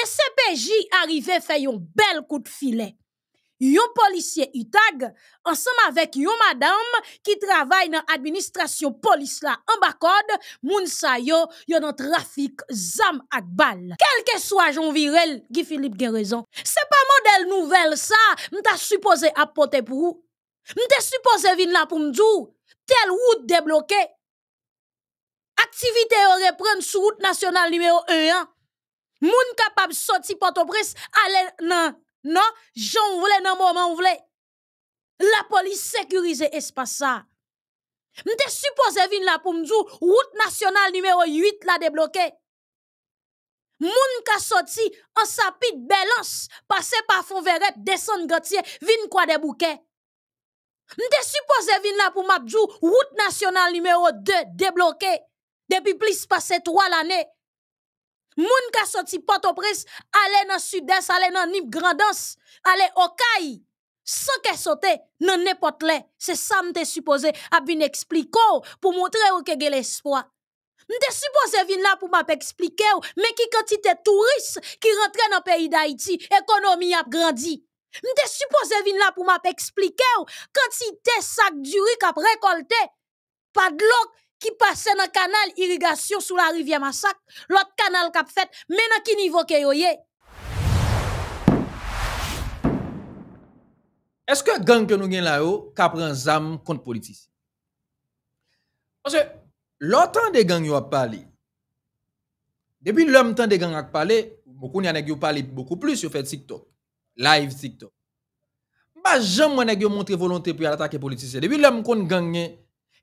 CPJ arrive fait un bel coup de filet. Yon policier Utag, ensemble avec yon madame qui travaille l'administration police là la en code, moun sa yo yon trafic trafic zam ak bal. que soit jon virel, Guy Philippe raison. C'est pas modèle modèle nouvel sa, mta supposé apporter pour vous. Mta supposé vin pour pou mdou, tel route débloquée. Activité yon reprenne sur route nationale numéro 1 moun capable sortir Port-au-Prince aller non non j'en voulais dans moment voulais. la police sécurise espace ça m'était supposé venir là pour me dire route nationale numéro 8 la débloquée Moun ka sorti en sapit balance, passé par fond verret, descend gantier, vin quoi des bouquets. M'te supposé venir là pour m'abdou, route nationale numéro 2 débloquée depuis plus passé 3 l'année. Moun ka sorti Port-au-Prince, aller dans sud-est, aller dans Nîmes Grandance, aller au Caille sans qu'elle saute dans n'importe là. C'est ça m'te supposé à bien expliquer pour montrer ou que l'espoir. M'te supposé venir là pour m'expliquer mais qui quantité touristes qui rentrent dans le pays d'Haïti, économie a grandi. M'te supposé venir là pour m'expliquer quantité sac du riz qu'a récolté. Pas de l'eau ki pase nan kanal irigasyon sou la rivye masak, lot kanal kap fet, mena ki nivou ke yo ye. Eske gang ke nou gen la yo, kap ren zam kont politis? Monse, lotan de gang yo apali, debi lom tan de gang akpali, moukoun ya negyo pali moukou plus yo fet sikto, live sikto. Ma jem mwen negyo montre volonté pou yalatake politis, debi lom kont gang gen,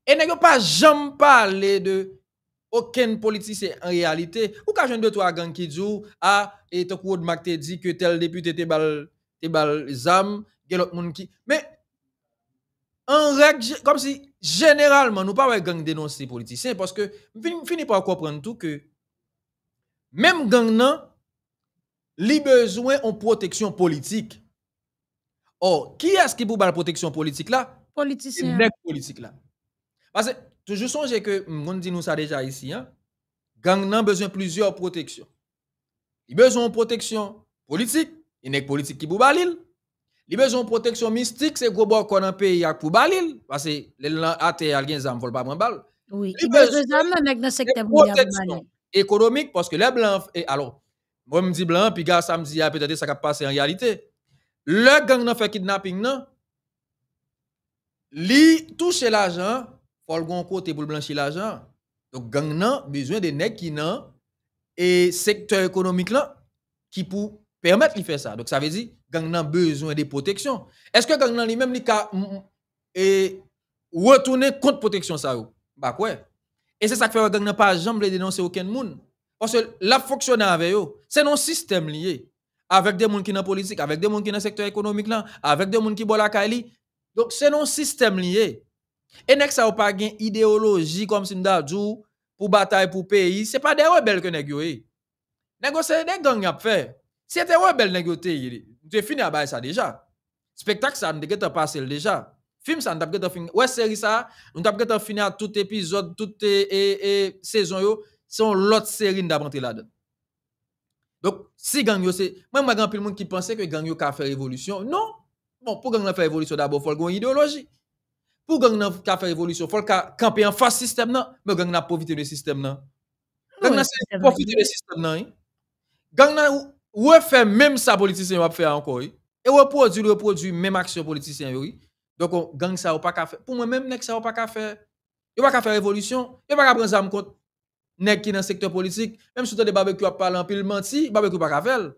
Et n'a pas jamais parlé de aucun politicien en réalité. Ou quand jeune de trois gang qui dit ah et tu dit que tel député était bal zam, l'autre monde qui mais en règle comme si généralement nous pas gang dénoncer politiciens parce que fini par comprendre tout que même gang nan li besoin en protection politique. Or, qui est-ce qui pour la protection politique là Politicien. Les politiques là. Parce que, toujours songer que, on dit nous ça déjà ici, hein, gang n'a besoin plusieurs protections. Il besoin de protection politique, il n'est politique qui pour balil. Il besoin de protection mystique, c'est gros bon qu'on a payé pour balil. Parce que, les athées, alguien zam, vol pas prendre balle. Oui, il besoin de secteur protection économique, parce que les blancs, et alors, moi me dis blanc, puis gars, ça me dit, ah, peut-être ça va passer en réalité. Le gang n'a fait kidnapping, non? Li touche l'argent, Paul gon côté pour blanchir l'argent. Donc gang nan besoin de nèg qui nan et secteur économique là qui pour permettre de faire ça. Donc ça veut dire gang nan besoin de protection. Est-ce que gang nan lui-même li ka mm, mm, et retourner contre protection ça ou Bah quoi Et c'est ça que fait gang nan pas jamais dénoncer aucun monde parce que la fonctionne avec eux, c'est non système lié avec des gens qui sont dans politique, avec des gens qui sont dans le secteur économique, là, avec des gens qui sont la Cali. Donc, c'est un système lié. Et nek sa ou pa gen idéologie comme si nous pour bataille pour pays, c'est pas des rebelles que nèg yo e. Nèg c'est des gangs a fait. C'était rebelle nèg yo te J'ai fini à bail ça déjà. Spectacle ça nous pas passé déjà. Film ça nous pas fini. Ouais série ça, nous pas fini à tout épisode, toute e, e, saison yo, c'est l'autre série nous rentré là-dedans. Donc si gang yo c'est moi moi grand pile monde qui pensait que gang yo ka faire révolution. Non. Bon, pour gang faire révolution d'abord faut une idéologie pour gang nan faire révolution, faut que camper en face système nan, mais gang pas profiter le système nan. Gang nan pas profiter le système nan. Gang a refait même ça politicien va faire encore. Hein. Et reproduit reproduit même action politicien oui. Donc gang ça pas ka faire. Pour moi même nek ça pas ka faire. Yo pas ka faire révolution, yo pas ka prendre ça compte nek qui dans secteur politique, même si tu des barbecue à parler en pile menti, barbecue pas faire.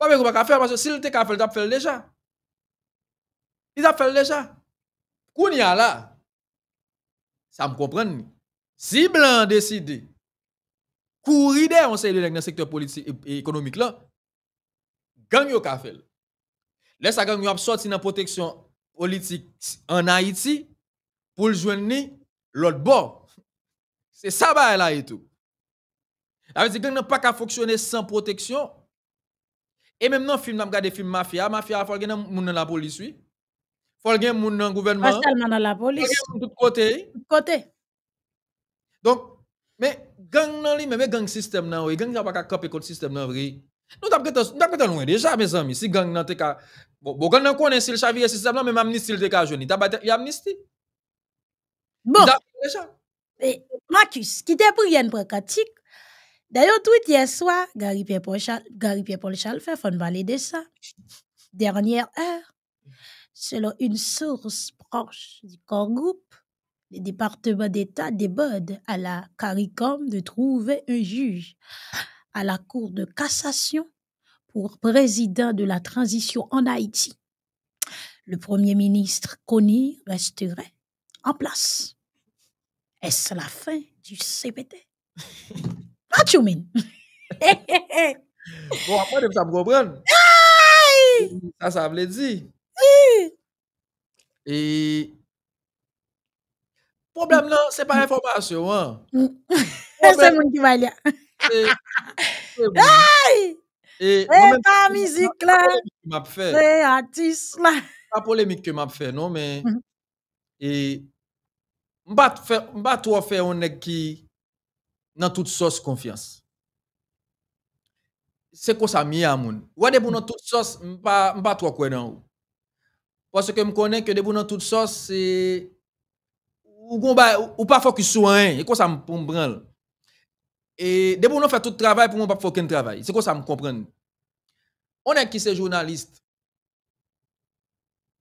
Barbecue pas ka faire parce que s'il te ka faire, t'a faire déjà. Il a fait déjà. Koun là, ça me comprend. Si Blanc décide courir des conseils dans le secteur politique et économique là, gang yo ka fait. ça gang yo a sorti dans protection politique en Haïti pour joindre l'autre bord. C'est ça ba là et tout. Ça veut dire gang pas qu'à fonctionner sans protection. Et même dans le film, je regarde films film Mafia. Mafia, il faut que la police, oui. Fol gen moun nan gouvenman. Pas talman nan la polis. Fol gen moun tout kote. Tout kote. Donk, me gang nan li, me be gang sistem nan we. Gang jan waka kap e kote sistem nan vri. Nou tap kete lwen deja, me zami. Si gang nan teka... Bo, bon, gang nan konen sil chavye sistem nan, me mam nistil teka jouni. Ta batte, yam nisti. Bo. Deja. Matyus, kite pou yon prekatik. Dayo tweet yon swa, garipye pol chal fe, fon valide sa. Dernyer er. Selon une source proche du corps groupe, le département d'État déborde à la CARICOM de trouver un juge à la Cour de cassation pour président de la transition en Haïti. Le Premier ministre Kony resterait en place. Est-ce la fin du CPT? What you mean? bon, après, ça vous comprendre. Ça, ça me dit. E Problem lan, se pa informasyon E se moun ki valya E E pa mizik la E artist la A polemik ki map fe, non men mm-hmm. E Mba tou a fe one ki Nan tout sos konfians Se kon sa miya moun Wade pou nan tout sos Mba tou a kwen nan ou Parce que je connais que debout dans toute sauce, c'est. Ou, ou, pas focus sur un, et quoi ça me prend. Et debout nous fait tout travail pour moi pas focus travail. C'est quoi ça me comprend. On est qui ces journalistes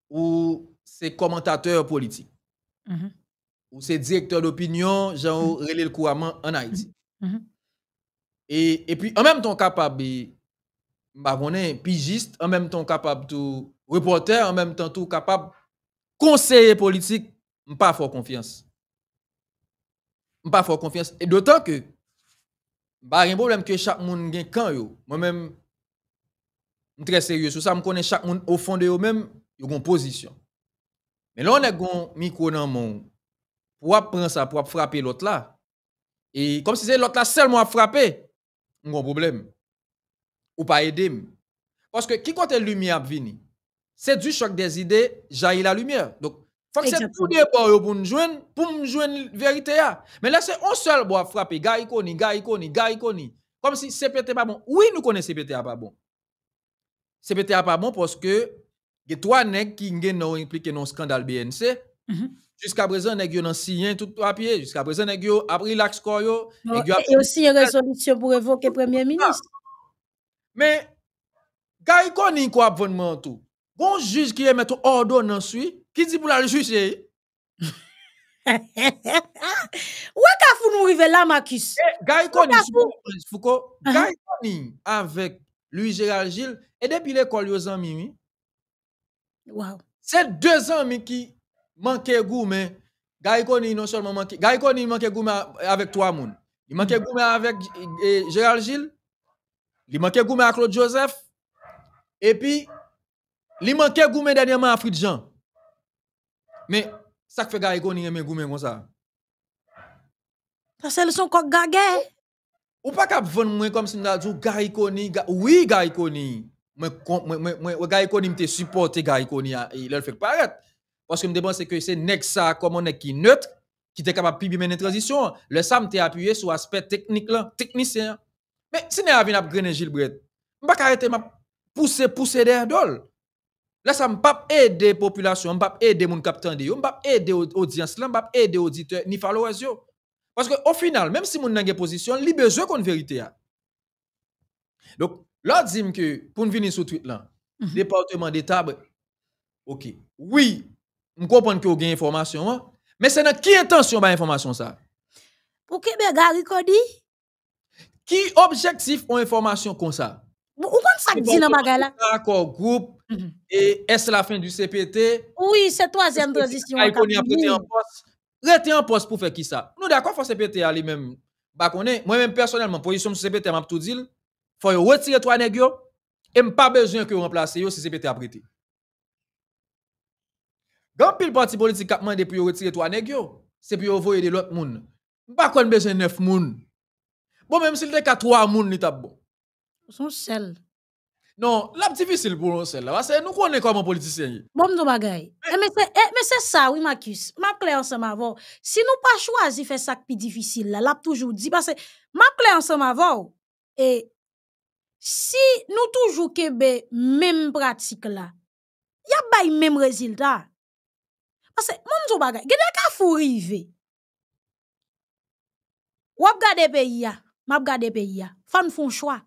ou ces commentateurs politiques mhm. ou ces directeur d'opinion, genre mm le couramment en Haïti. Mhm. Mhm. et, puis en même temps capable, bah, on est pigiste, en même temps capable tout reporter en même temps tout capable conseiller politique, pas fort confiance. Pas fort confiance et d'autant que pas un problème que chaque monde gagne quand yo. Moi-même très sérieux sur ça, me connais chaque monde au fond de eux même, yo une position. Mais là on a gon micro dans mon pour prendre ça pour frapper l'autre là. Et comme si c'est l'autre là seulement à frapper, on a un problème. Ou pas aider. Parce que qui côté lumière vini c'est du choc des idées, jaillit la lumière. Donc, faut que c'est tout monde pour nous pour nous joindre la vérité. Mais là, c'est un seul bois frappé. Gars, il connaît, Comme si CPT pas bon. Oui, nous connaissons CPT pas bon. CPT pas bon parce que il y a trois nègres qui ont impliqué dans le scandale BNC. Mm-hmm. Jusqu'à présent, nèg yo un signé tout papier. Jusqu'à présent, nèg yo a pris l'axe il y et, aussi une résolution pour évoquer premier ministre. Mais, gars, il connaît quoi, tout bon juge qui est mettre ordonnance suit. qui dit pour la est est qu'il fou nous river là Marcus eh, Gaïconi Foucault ah. Gaïconi avec lui, Gérald Gilles et depuis l'école aux amis oui c'est deux amis qui manquaient goût mais Gaïconi non seulement manqué Gaïconi manquait goût avec trois moun il manquait goût avec eh, Gérald Gilles il manquait goût avec Claude Joseph et puis Li manke goumen dernièrement à Jean. Mais ça fait gare qu'on aime goumen comme ça. Parce qu'elles sont kok gagées. Ou pas cap vendre moins comme si a dit gare koni oui Gary koni. Mais moi gare koni supporté supporter gare koni il leur fait paraître parce que me e, pense que c'est Nexa ça comme on est qui neutre qui était capable de mener transition. Le SAM t'est appuyé sur l'aspect technique là, technicien. Mais si nous avons un Grenel Gilbert, je ne vais pas arrêter de pousser, pousser derrière Là, ça ne pas aider la population, ne pas aider les capteurs, ne pas aider l'audience, ne pas aider l'auditeur, ni followers. Parce que au final, même si mon n'a une position, il a besoin qu'on vérité. Donc, là, dit que pour venir sur Twitter, là, mhm. département d'État, OK. Oui, je comprends que vous avez information, hein, mais c'est dans qui intention une information ça? Pour que ben, Gary dit Qui objectif ont information comme ça? Ou quand ça dit dans bagay là? D'accord, groupe Mm-hmm. Et est-ce la fin du CPT? Oui, c'est troisième transition. Aïkoni a en poste. en poste pour faire qui ça? Nous d'accord, faut CPT aller même. Bah, moi-même personnellement, position du CPT, m'a tout dit, faut retirer trois nègres et pas besoin que remplacer yo si CPT a prêté. Quand pile parti politique a demandé pour retirer trois nègres, c'est pour voyer de l'autre monde. Pas qu'on besoin neuf monde. Bon, même s'il était quatre trois monde, il t'a bon. Son seul. Non, l ap divisil pou ron sel la, vase, nou kwenen kwa man politisyen yi. Bon mdou bagay, e, me se sa, wim akis, ma kle ansen ma vò, si nou pa chwazi fe sak pi divisil la, l ap toujou di, parce, ma kle ansen ma vò, e, si nou toujou kebe menm pratik la, yap bay menm rezil ta, parce, mon mdou bagay, gwenen ka fò rive, wap gade pe ya, map gade pe ya, fan fòn chwa,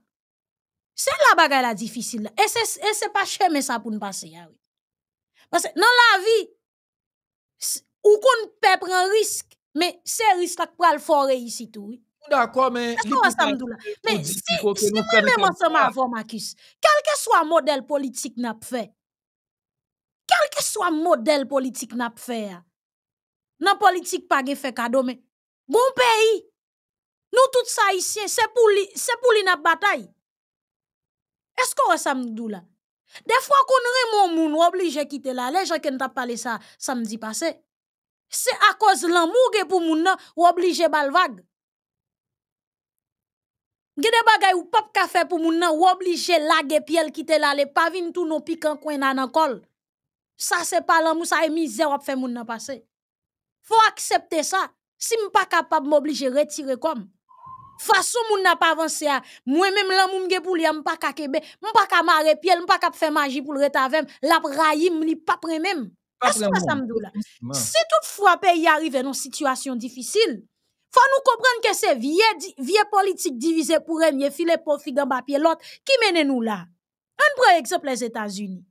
C'est la bagaille la difficile. Et Et c'est pas cher, mais ça pour nous passer. Ah Parce que dans la vie, ou qu'on peut prendre un risque, mais c'est risque qui prend le forêt ici. D'accord, mais. Mais si, je même ensemble avant quel que soit le modèle politique n'a fait, quel que soit le modèle politique n'a fait, dans ah, la politique, pas fait cadeau, mais bon pays, nous tous ici, c'est pour c'est bataille. Esko wè sa mdou la? Defwa kon re moun moun woblije kite la le, jake n tap pale sa samdi pase. Se a koz lanmou ge pou moun nan woblije balvag. Gede bagay ou pap kafe pou moun nan woblije lage piel kite la le, pavine tou nou pikankwen nan ankol. Sa se pa lanmou, sa e mizer wap fe moun nan pase. Fwa aksepte sa, si m pa kapab moblije retire kom. façon moun n'a pas avancé moi même là moun gen pou li m'pa ka kebe m'pa ka mare pied m'pa ka faire magie pour le retavem la raïm li pa prè même est-ce que ça me là si toutefois pays arrive dans une situation difficile faut nous comprendre que c'est vie politique divisée pour un filet pour dans en pièce l'autre qui mène nous là on prend exemple les États-Unis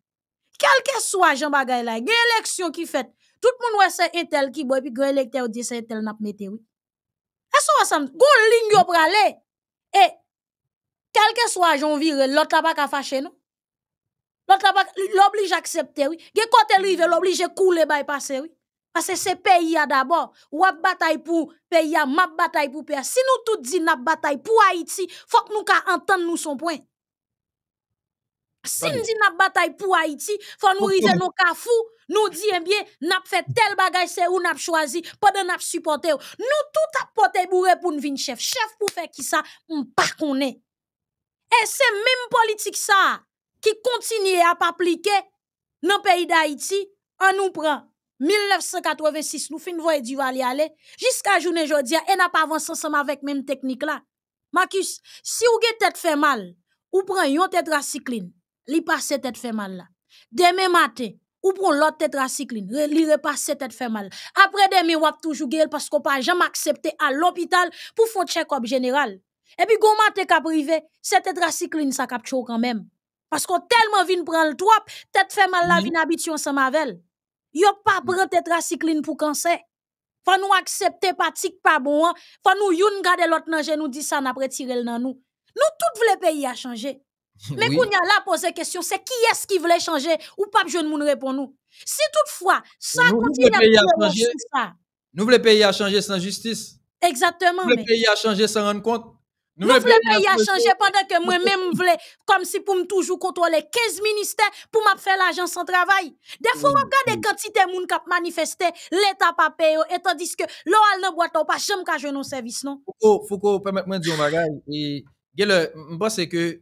quel que soit Jean Bagay là, une élection qui fait, tout le monde voit c'est un tel qui boit, puis un électeur dit c'est Intel tel n'a pas oui. A sou asan, goun ling yo prale, e, kalke sou ajonvire, lot tabak a fache nou. Lot tabak, l'oblige aksepte oui, ge kote rive, l'oblige koule bay pase oui. Pase se peyi a dabor, wap batay pou peyi a, map batay pou peyi a. Si nou tout di nap batay pou Haiti, fok nou ka antan nou son poin. si nous disons bataille pour Haïti, faut nous river nos nous disons eh bien, n'a fait mm. tel bagage, c'est où n'a choisi, pendant n'a supporté. Nous tout a porté pour nous venir chef. Chef pour faire qui ça, on pas Et c'est même politique ça qui continue à appliquer dans le pays d'Haïti, on nous prend. 1986, nous finissons du Duvalier aller jusqu'à journée aujourd'hui et n'a pas avancé ensemble avec même technique là. Marcus, si vous avez tête fait mal, ou prenez une tétracycline, li passe tête fait mal là. Demain matin, ou prend l'autre tétracycline li repasse tête fait mal. Après demain, va toujours gèl parce qu'on pas jamais accepté à l'hôpital pour faire un check-up général. Et puis, gon matin ka privé, cette tétracycline ça kap chou quand même. Parce qu'on tellement vin prendre le trop, tête fait mal la vin habitué sans mavel. Yo pas tête tetracycline pour cancer. Faut nous accepter tik pas bon, hein. faut nous yon garder l'autre nan nous di ça n'a tirer dans nous. Nous tout voulons pays a changé. Mais quand qu'on y a là posé question, c'est qui est-ce qui voulait changer ou pas je ne nous répond nous. Si toutefois, ça continue à changer, Nous voulons pays à changer sans justice. Exactement. Nous voulons pays à changer sans rendre compte. Nous voulons pays à changer pendant que moi-même voulais, comme si pour me toujours contrôler 15 ministères pour me faire l'agence sans travail. Des fois, on regarde quantité de monde qui manifesté, l'État pas et tandis que l'on ne voit pas jamais qu'à jouer nos services, non? Faut qu'on moi de dire un bagage. je pense que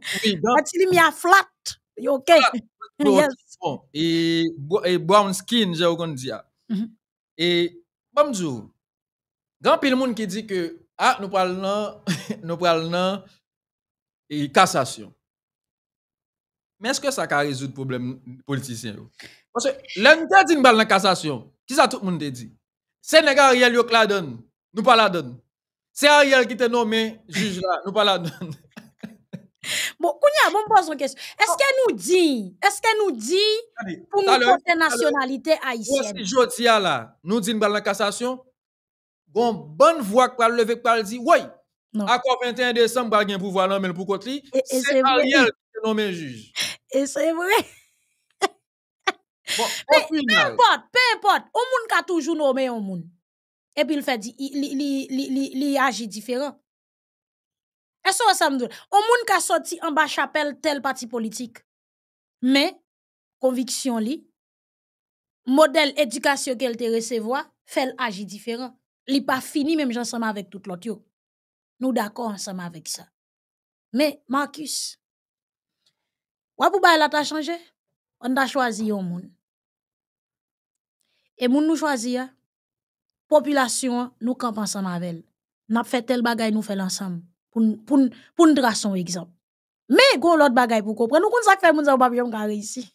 Et e e Brown Skin, j'ai eu dire. Mm-hmm. Et, bonjour. Il y a de monde qui dit que ah, nous parlons de cassation. Mais est-ce que ça a résolu le problème, politicien? politiciens Parce que l'unité d'une balle de la cassation, qui ça tout le monde te dit C'est l'agent Ariel qui a Nous ne pas la C'est Ariel qui a nommé juge-là. Nous ne pas la Bon, Kounia, bon, pose une question. Est-ce ah. qu'elle nous dit, est-ce qu'elle nous dit pour nous porter nationalité haïtienne? Si Jodi là, nous dit une balle la cassation, bon, bonne voix qui va lever, qui va dire, oui, accord 21 décembre, il y pouvoir l'homme pour côté, c'est Ariel qui est nommé juge. Et c'est vrai. Bon, Mais, peu importe, peu importe, on moun a toujours nommé au monde. Et puis il fait, il agit différent. Est-ce que ça me On moun ka sorti en bas chapelle tel parti politique. Mais conviction li modèle éducation qu'elle te recevoir fait agir différent. Li pas fini même ensemble avec tout l'autre yo. Nous d'accord ensemble avec ça. Mais Marcus Wa pou la changé On a choisi yon monde Et nous nous choisi hein. population nous camp ensemble avec elle. N'a fait tel bagay nous fait ensemble pour pour nous tracer un exemple. Mais il y gon l'autre bagaille pour comprendre, nous connait ça fait mon ça pas jamais ca réussi.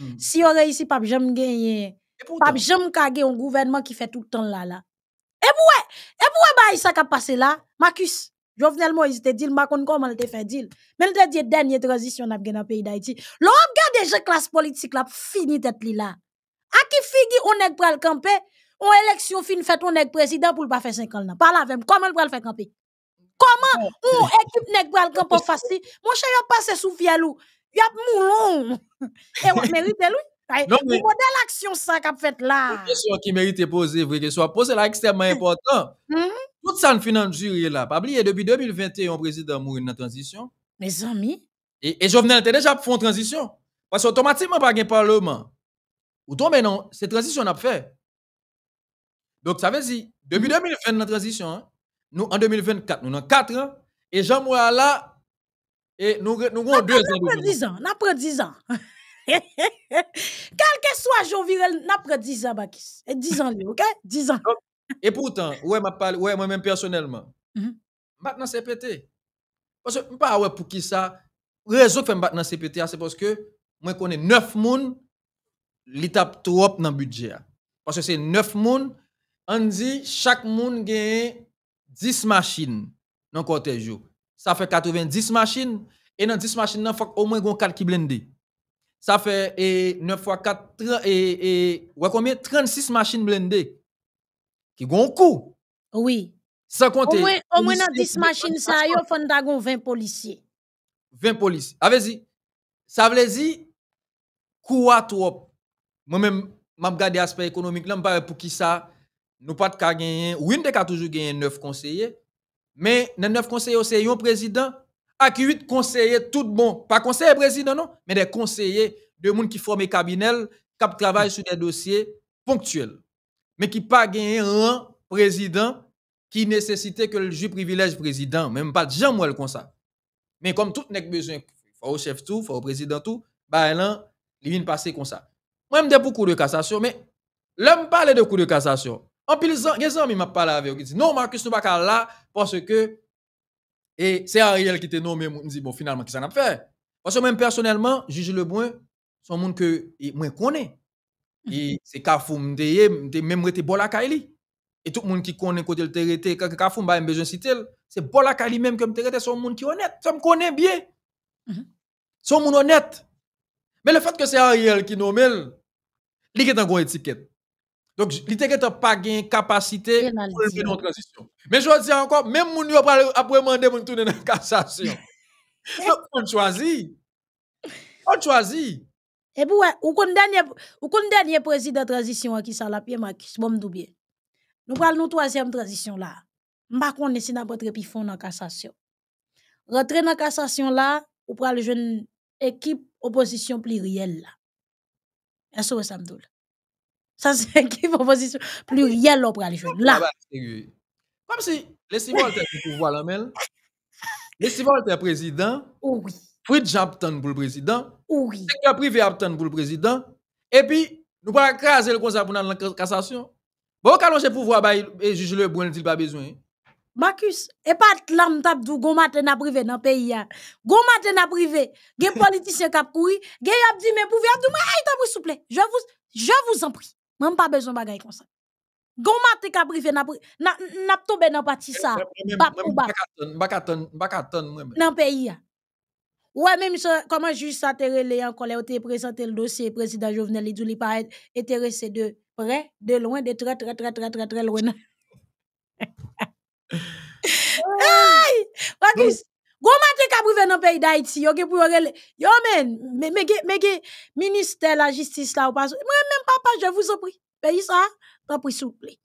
Hmm. Si on réussit pas jamais gagner, pas jamais ca un gouvernement qui fait tout le temps là Et pourquoi? et pour ça qui a passé là, Marcus Jovenel Moïse te dit, je ne comment il te fait deal. Mais il te dit, dernière transition fait dans le pays d'Haïti. L'homme qui a la classe politique, la fini d'être là. A qui figure, on est prêt à le camper. On élection fin fait, on est président pour ne pas faire 5 ans. Parle avec moi, comment il va le camper? Comment une équipe nèg peut pour faire Mon cher, a passé sous Il Y a moulon. Et on mérite lui. Non, mais... Vous avez l'action ça qu'a fait là. question qui mérite poser, vous question poser là extrêmement hum. important. Hum. Tout ça en finance jury là, pas depuis 2021 un président mourir dans transition. Mes amis, et et venais était déjà pour une transition parce automatiquement pas un parlement. Ou non, maintenant, cette transition n'a a fait. Donc ça veut dire depuis 2021 2020 une transition hein, nous en 2024, nous avons 4 ans, et Jean moi là, et nous, nous avons 2 ans. Nous avons 10 ans, nous avons 10 ans. Quel que soit Jean Virel, nous avons 10 ans, Bakis. 10 ans, ok? 10 ans. Et pourtant, ouais, ouais moi-même personnellement, mhm. maintenant c'est pété. Parce que je ne sais pas pour qui ça, réseau fait maintenant c'est c'est parce que moi connais 9 personnes, l'étape trop dans le budget. Ah. Parce que c'est 9 personnes, on dit chaque monde gagne 10 machines dans le jour. Ça fait 90 machines. Et dans 10 machines, il faut au moins 4 qui blindés. Ça fait 9 fois 4, et, 36 machines blindées qui ont un coût. Oui. Ça compte. Au moins, dans 10 machines, ça y a 20 policiers. 20 policiers. Avez-y. Ah, ça veut dire, quoi trop. Moi-même, je regarde l'aspect économique, Je ne pas pour qui ça nous pas de ou gagner, oui, nous toujours gagné 9 conseillers, mais les 9 conseillers, c'est un président, avec 8 conseillers, tout bon, pas conseiller président, non, mais des conseillers, de monde qui forment cabinet, qui travaillent sur des dossiers ponctuels, mais qui pas gagné un président qui nécessitait que le juge privilège président, même pas de gens, moi, comme ça. Mais comme tout n'est besoin, faut au chef tout, faut au président tout, bah, là, hein, il vient passer comme ça. Moi, je pour de cassation, mais l'homme parle de coup de cassation. En plus, les qui m'a parlé avec eux Ils dit non Marcus nous pas là parce que et c'est Ariel qui te nommé me dit bon finalement qu'est-ce qui ça a fait parce que même personnellement juge le bon son monde que moi connais mhm. et c'est Kafou même rete bon et tout le monde qui connaît côté le territoire quand Kafou a besoin citer c'est bon même qui même comme c'est son monde qui honnête ça me connaît bien mhm. son monde honnête mais le fait que c'est Ariel qui nomme il est en gros étiquette donc, tu n'as pas une capacité pour le transition. Mais je dis encore, même si yo après demandé mon tourner dans la cassation. on choisit. On choisit. Et bien, ou dernier, ou de dernier président transition qui ça la pied Marcus, bombe bien. Nous parlons une troisième transition là. M'pa connaît si n'a pas très pifon dans cassation. Rentrer dans cassation là, ou prenez jeune équipe opposition plurielle là. Est-ce que ça me dit? Ça, c'est qui proposition plurielle, rien pour aller jouer. Là. Ah bah, Comme si le Simon était pouvoir là même. civil le président. Oh oui. Fritz Japton pour le président. Oh oui. Secteur privé Abton pour le président. Et puis, nous pas écraser le conseil pour la cassation. Bon, quand on pouvoir, bah, et juge le bon, il pas besoin. Marcus, et pas l'âme tap dou goun maten aprive dans le ya. Hein. Goun maten aprive, gen politisyen kap koui, gen yap di men il vous je vous, je vous en prie. Mwen pa besoin bagay kon sa. Gon matin ka privé n'a n'a n'a tombé dans parti ça. Pas pour ba. Bakaton, pas moi Dans pays. Hein. Ouais, même comment juge ça te relé encore là te présenté le dossier président Jovenel Idou li pas intéressé de près, de loin, de très très très très très très loin. Gros matin ka privé pays d'Haïti, yo yo men, mais mais ministère la justice là ou pas. Moi même papa, je vous en prie. Pays ça, s'il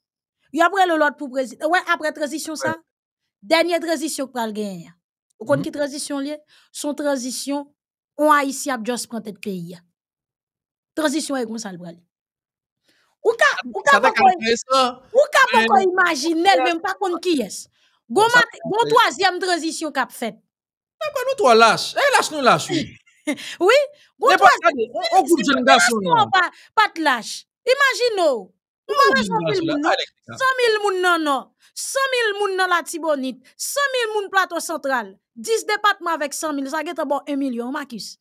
après le lot pour président. Ouais, après transition ça. Dernière transition que pral gagner. Ou kon mm-hmm. ki transition son transition on a just prendre tête pays. Transition est comme ça Ou ka ou ka imaginer même pas qui Gon troisième transition qu'a fait. Mais nous trois lâches eh, lâche-nous, Oui. pas pas, pas lâche. imaginez 100 000 personnes. 100 000 100 000 personnes dans la Tibonite. 100 000 moun plateau central. 10 départements avec 100 000. Ça va être bon 1 million, Marcus.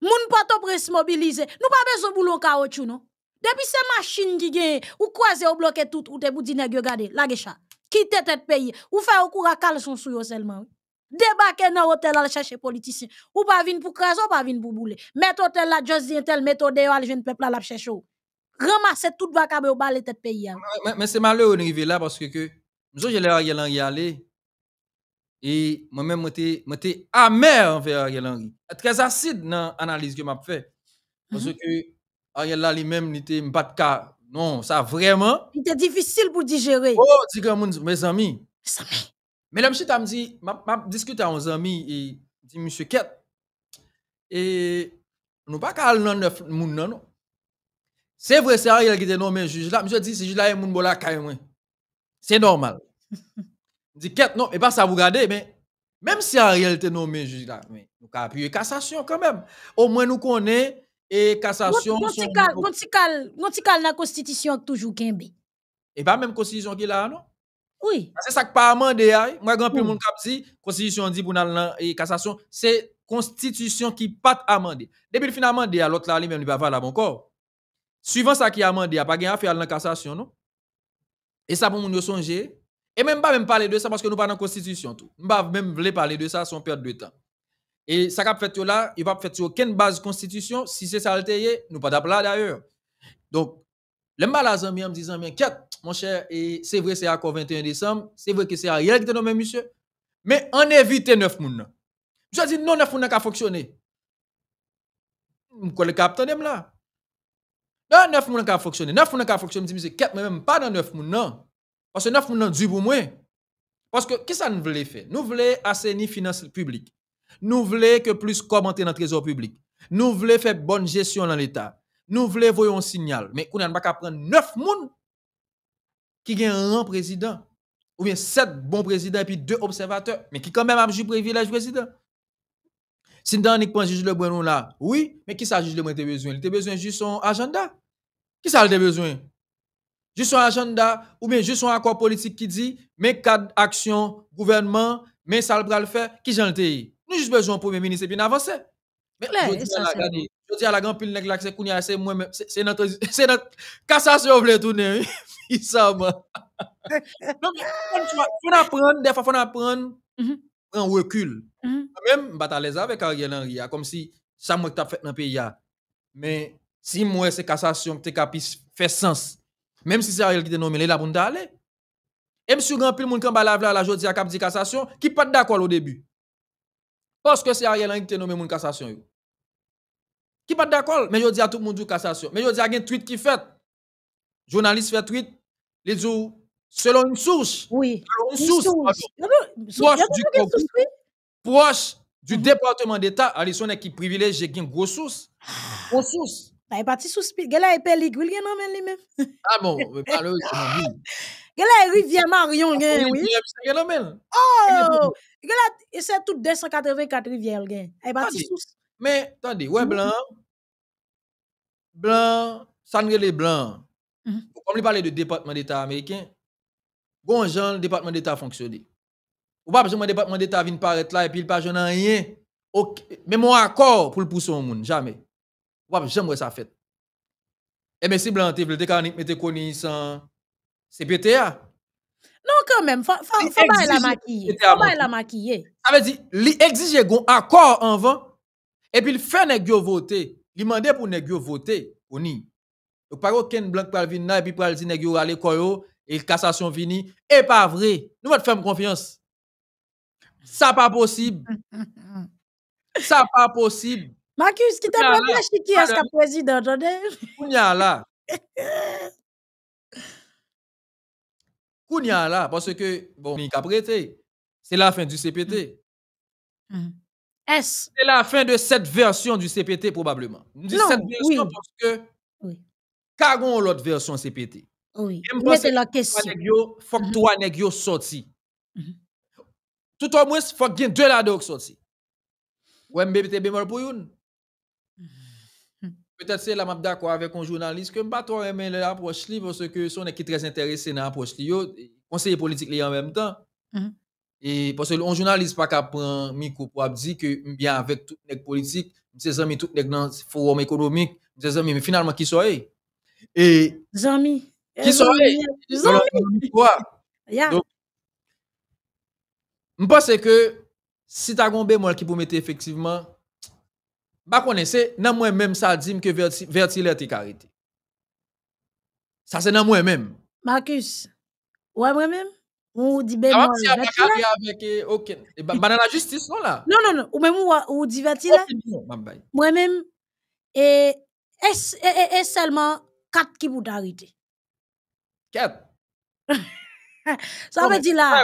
Moun poto presse mobilisé. Nous pas besoin de boulon caoutchouc, non? Depuis ces machines qui ou croisez ou bloquez tout, ou te boudine gade, la gecha quitter tête pays ou faire au courant à sont sous seulement débarquer dans hôtel à chercher politicien ou pas venir pour craser ou pas venir pour bouler mettre hôtel là juste dire tel méthode ne jeune peuple là chercher ramasser tout vacabé au balai tête pays hein. mais, c'est malheureux au niveau là parce que que je l'ai et moi-même m'étais m'étais amer envers Ariel Henry très acide dans l'analyse que m'a fait parce mm-hmm. que Ariel là lui-même n'était pas de non, ça vraiment. Il était difficile pour digérer. Oh, dis mes amis. Mes amis. Mais là, monsieur, me dit, m'a discuté avec mes amis et dit, monsieur Ket, et nous pas qu'à l'un neuf moun non. C'est vrai, c'est Ariel qui était nommé juge là. Monsieur dit, si juste là, moun bola C'est normal. dit Ket, non, et pas ça vous regardez, mais même si Ariel était nommé juge là, mais nous avons appuyé cassation quand même. Au moins, nous connaissons et cassation. Non, tu la constitution toujours Kembe. Et pas même constitution qui là, non? Oui. C'est ça que pas amendé. Hein. Moi, grand peu monde qui dit, constitution dit pour et cassation, c'est constitution qui pas amendée. Depuis le fin amendé, l'autre là, lui-même, il va valable encore. Suivant ça qui est amendé, il n'y a pas de affaire la cassation, non? Et ça, pour nous songer. Et même pas même parler de ça parce que nous pas dans la constitution. Tout. ne pas même pas parler de ça sans perdre de temps. Et ça qu'a fait là, il va faire aucune base constitution. Si c'est ça nous pas appeler d'ailleurs. Donc, le mal à me disant, mais mon cher, c'est vrai, que c'est le 21 décembre, c'est vrai que c'est Ariel qui te nommé, monsieur. Mais on évite 9 moun. Je dis, non, 9 moun n'a qu'à fonctionner. Je connais le capitaine là. Non, 9 moun n'a qu'à fonctionner. 9 moun n'a qu'à fonctionner. Je me dis, monsieur, mais même pas dans 9 moun, Parce que 9 moun n'a dû pour moi. Parce que, qu'est-ce que nous voulons faire? Nous voulons assainir finances publiques. Nous voulons que plus commenter dans le trésor public. Nous voulons faire bonne gestion dans l'État. Nous voulons voir un signal. Mais nous n'avons pas prendre neuf personnes qui ont un président. Ou bien sept bons présidents et puis deux observateurs. Mais qui quand même a un privilège président. Si dans un juge de là, oui, mais qui ça juge Lebrun besoin? Il a besoin juste son agenda. Qui ça a besoin? Juste son agenda ou bien juste son accord politique qui dit, mais quatre actions, gouvernement, mais ça le faire, qui j'en le juste besoin premier ministre et puis avancer. Mais je dis à la grande pile nèg là c'est Kounia, c'est moi même c'est notre c'est notre cassation vle tourner. Hein? ça Donc faut apprendre des fois faut apprendre mm-hmm. en recul. Mm-hmm. Même pas à avec Ariel Henry hein, comme si ça moi t'as fait dans pays hein. Mais si moi c'est cassation que t'es fait sens. Même si c'est Ariel qui te nommé là pour nous aller. Et la grand pile qui kan balave là la à cap dit cassation qui pas d'accord au début. Parce que c'est Ariel Henry qui a nommé mon cassation. Qui pas d'accord, mais je dis à tout le monde du cassation. Mais je dis à un tweet qui fait. Journaliste fait tweet, il dit selon une source. Oui. Selon une, source. Proche du proche du département d'État, Alison qui privilégie une grosse source. Ah. Grosse source. Ben, elle est partie sous speed. Elle a été l'igoule, elle a lui-même. Ah bon, mais il l'autre. Il a rivière Marion, elle Oh, nommé. Elle a nommé. Elle a toutes 284 rivières, elle a partie sous Mais, attendez, ouais, mhm. blanc. Blanc, ça n'est les Blanc. Comme il parlait de département d'État américain, bon, genre, le département d'État fonctionne. Ou pas, parce que mon département d'État vienne paraître là et puis il ne parle rien. Mais mon accord pour le pousser au monde, jamais. Wap, j'aimerais ça fait. Et eh bien, si Blanc, tu veux te c'est sans CPTA. Non, quand même, faut pas e la maquiller. Faut pas e la maquiller. Ça veut dire, il exigeait un accord en vent, et puis il fait nèg voter. Il mandait pour nèg voter, au ni. Donc, pas aucun Blanc pour venir, et puis pour dire nèg à l'école, et cassation vini. Et pas vrai. Nous, on faire confiance. Ça pas possible. ça pas possible. Marcus, qui t'a pas qui est-ce président, parce que, bon, C'est la fin du CPT. Hum. Hum. C'est la fin de cette version du CPT, probablement. Non, cette version parce que, oui. Kagon l'autre version CPT. Oui, c'est la question. faut que toi, sorti. Tout au moins, faut que deux là-dedans sorti. Ou bien pour une. Peut-être c'est là, je d'accord avec un journaliste que je aime l'approche parce que son est très intéressé dans l'approche conseiller politique en même temps. Mhm. Et parce que qu'un journaliste pas qu'à prendre micro pour dire que bien avec tout les politique, mes amis tout les dans forum économique, mes amis mais finalement qui sont Et amis qui eh, sont quoi Donc je pense que si tu as un bémol qui peut mettre effectivement Bak wè mèm sa di m ke vertilè te karite. Sa se nan m wè mèm. Markus, wè m wè m? M wè m wè m? M wè m wè m? Banana Justice son la? Non, non, non. ou m wè m wè m? Ou di vertilè? M wè m m? E, e, e, e se lman kat ki m wè m? Kat? Sa wè di la?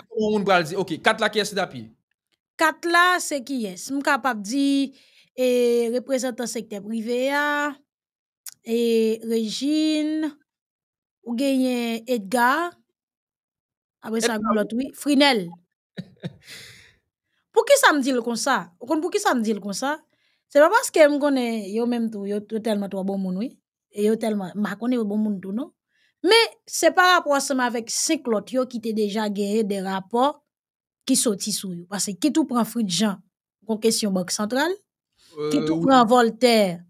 Ok, kat la ki esi da pi? Kat la se ki esi. M kapap di... et représentant secteur privé et Régine ou gagné Edgar après ça l'autre oui Frinel Pour qui ça me dit le comme ça pour qui ça me dit le comme ça c'est pas parce que je connais yo même tout yo tellement trop bon monde oui et yo tellement ma connais bon monde tout non mais c'est par rapport ensemble avec cinq autres yo qui t'es déjà gagné des rapports qui sorti sous yo parce que qui tout prend de gens en question banque centrale qui euh, tout prend Voltaire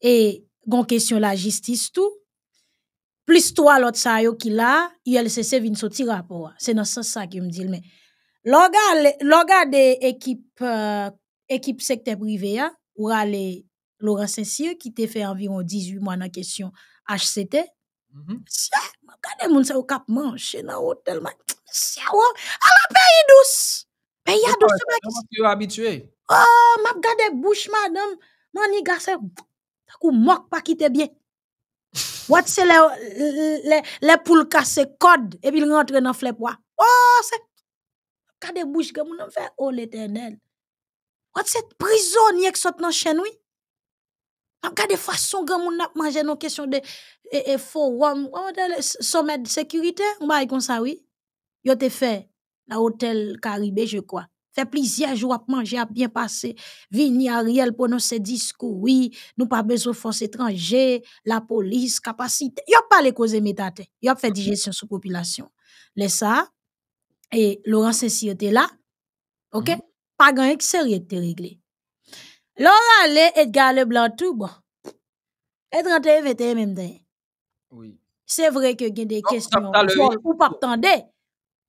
et gon question la justice tout plus toi l'autre ça a qui là ULCC vient sortir rapport c'est dans ça sens ça me dit mais l'oga de équipe euh, équipe secteur privé ya, hein, ou aller Laurent saint qui t'a fait environ 18 mois dans question HCT Mm -hmm. Regardez, mon au cap manche dans l'hôtel. Ma... Monsieur, à la pays douce. Pays douce, ma tu Vous habitué. Oh, ma gade bouche, madame. Mani gase, takou mok pa kite bien. les se le, le, le poule kase et puis il rentre nan Oh, c'est, gade bouche ke mon fait. oh l'éternel. What's se prison qui sot nan chen oui? M'a gade façon gen moun mange nan question de e, e fo sommet de sekurite, mba yon sa oui. Yo te fait, la l'hôtel caribé, je crois fait plaisir jours à manger à bien passer vini Ariel prononcer discours oui nous pas besoin de force étrangère la police capacité y a pas les causes Il y a fait digestion sous population les ça et Laurent Sensi là OK Pas mm-hmm. pas grand sérieux te réglé Laurent Le Edgar Leblanc tout bon et 31 21 même temps oui c'est vrai que il y a des questions ou pas t'endez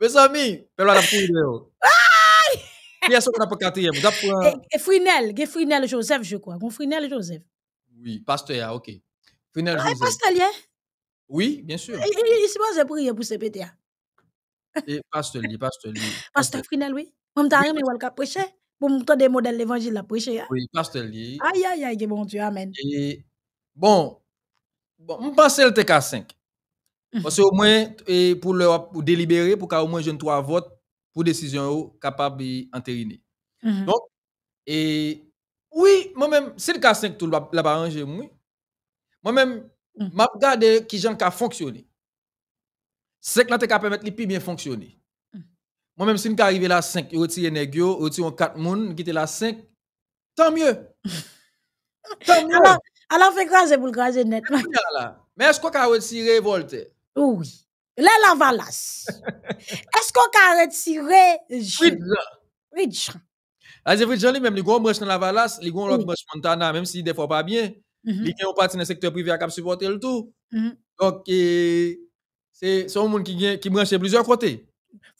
Meus amigos, pelo Arapuio. Qui est-ce qu'on a pour quatrième? Frinel, eh, Frinel Joseph, je crois. Frinel Joseph. Oui, pasteur, ok. Frinel ah, Joseph. Ah, Pasteur, Oui, bien sûr. Il se pose prier pour CPTA. Et pasteur, pasteur. Pasteur Frinel, oui. Mwen ta reme wèl ka preche, pou mwen ton de l'évangile à prêcher. Hein? Oui, pasteur lié. Aïe, aïe, aïe, bon Dieu, amen. bon, Bon, je pense que c'est le cas 5 Parce que au moins, pour, le, pour délibérer, pour qu'au moins j'ai trois votes pour décision capable d'entériner. Mhm. Donc, oui, moi-même, c'est le K5 tout la arrangé, arranger. Moi-même, je mhm. regarde qui j'en a fonctionné. C'est que là, tu permettre le plus bien fonctionné. Mhm. Moi-même, si je arrivé là 5, je retire arrivé gens, je 4 personnes, qui étaient la 5, tant mieux. tant mieux. Alors, fait craser pour le net. Mais est-ce qu'on a retiré Volte? Oui. Là, la valasse. est-ce qu'on a retiré Jean? Oui, ah, Jean. lui-même, les y a un dans la valasse, il y a Montana, même si des fois pas bien. Ils -hmm. Il y a parti secteur privé à cap supporter le tout. Mm-hmm. Donc, c'est un monde qui branche plusieurs côtés.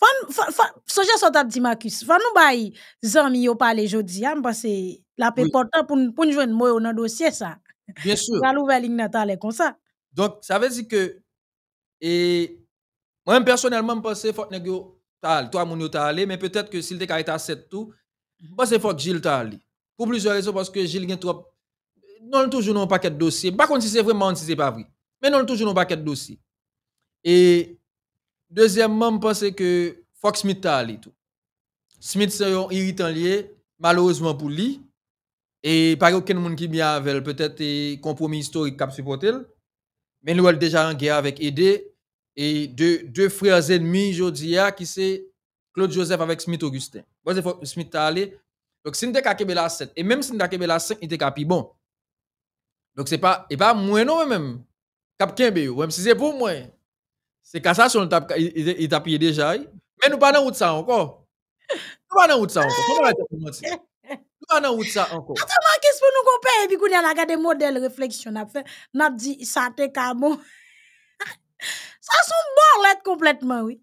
Je à un petit Marcus. Je suis un petit ami qui a parlé aujourd'hui. Hein, parce que c'est importante pour nous jouer un mot dans le dossier. Bien sûr. comme ça. Donc, ça veut dire que, et moi, personnellement, je pense que Fortnite, toi, mon allé, mais peut-être que s'il était à 7 tout, je mhm. pense que faut que Gilles Pour plusieurs raisons, parce que Gilles a trop. Non, toujours non paquet de dossiers. Par contre, si c'est vraiment, si c'est pas vrai. Mais non, toujours non paquet de dossiers. Et deuxièmement, je pense que Fox Smith t'a allé tout. Smith, c'est un irritant lié, malheureusement pour lui. Et pas aucun monde qui bien peut-être compromis historique Mais nous avons déjà en guerre avec Edé et deux, frères ennemis, ah, qui c'est Claude Joseph avec Smith Augustin. c'est Smith allé. Donc, si nous avons la 7, et même si nous avons la 5, il était bon. Donc, c'est pas, pas moins non, même. Cap même si c'est pour moi. C'est ça il t'a déjà. Mais nous pas dans ça encore. Nous pas dans ça encore. Comment pa nan ça encore. anko. Ataman qu'est-ce nou nous epi koun puis la a modèle réflexion ap fe, n'a dit ça te ça Ça son borlet complètement oui.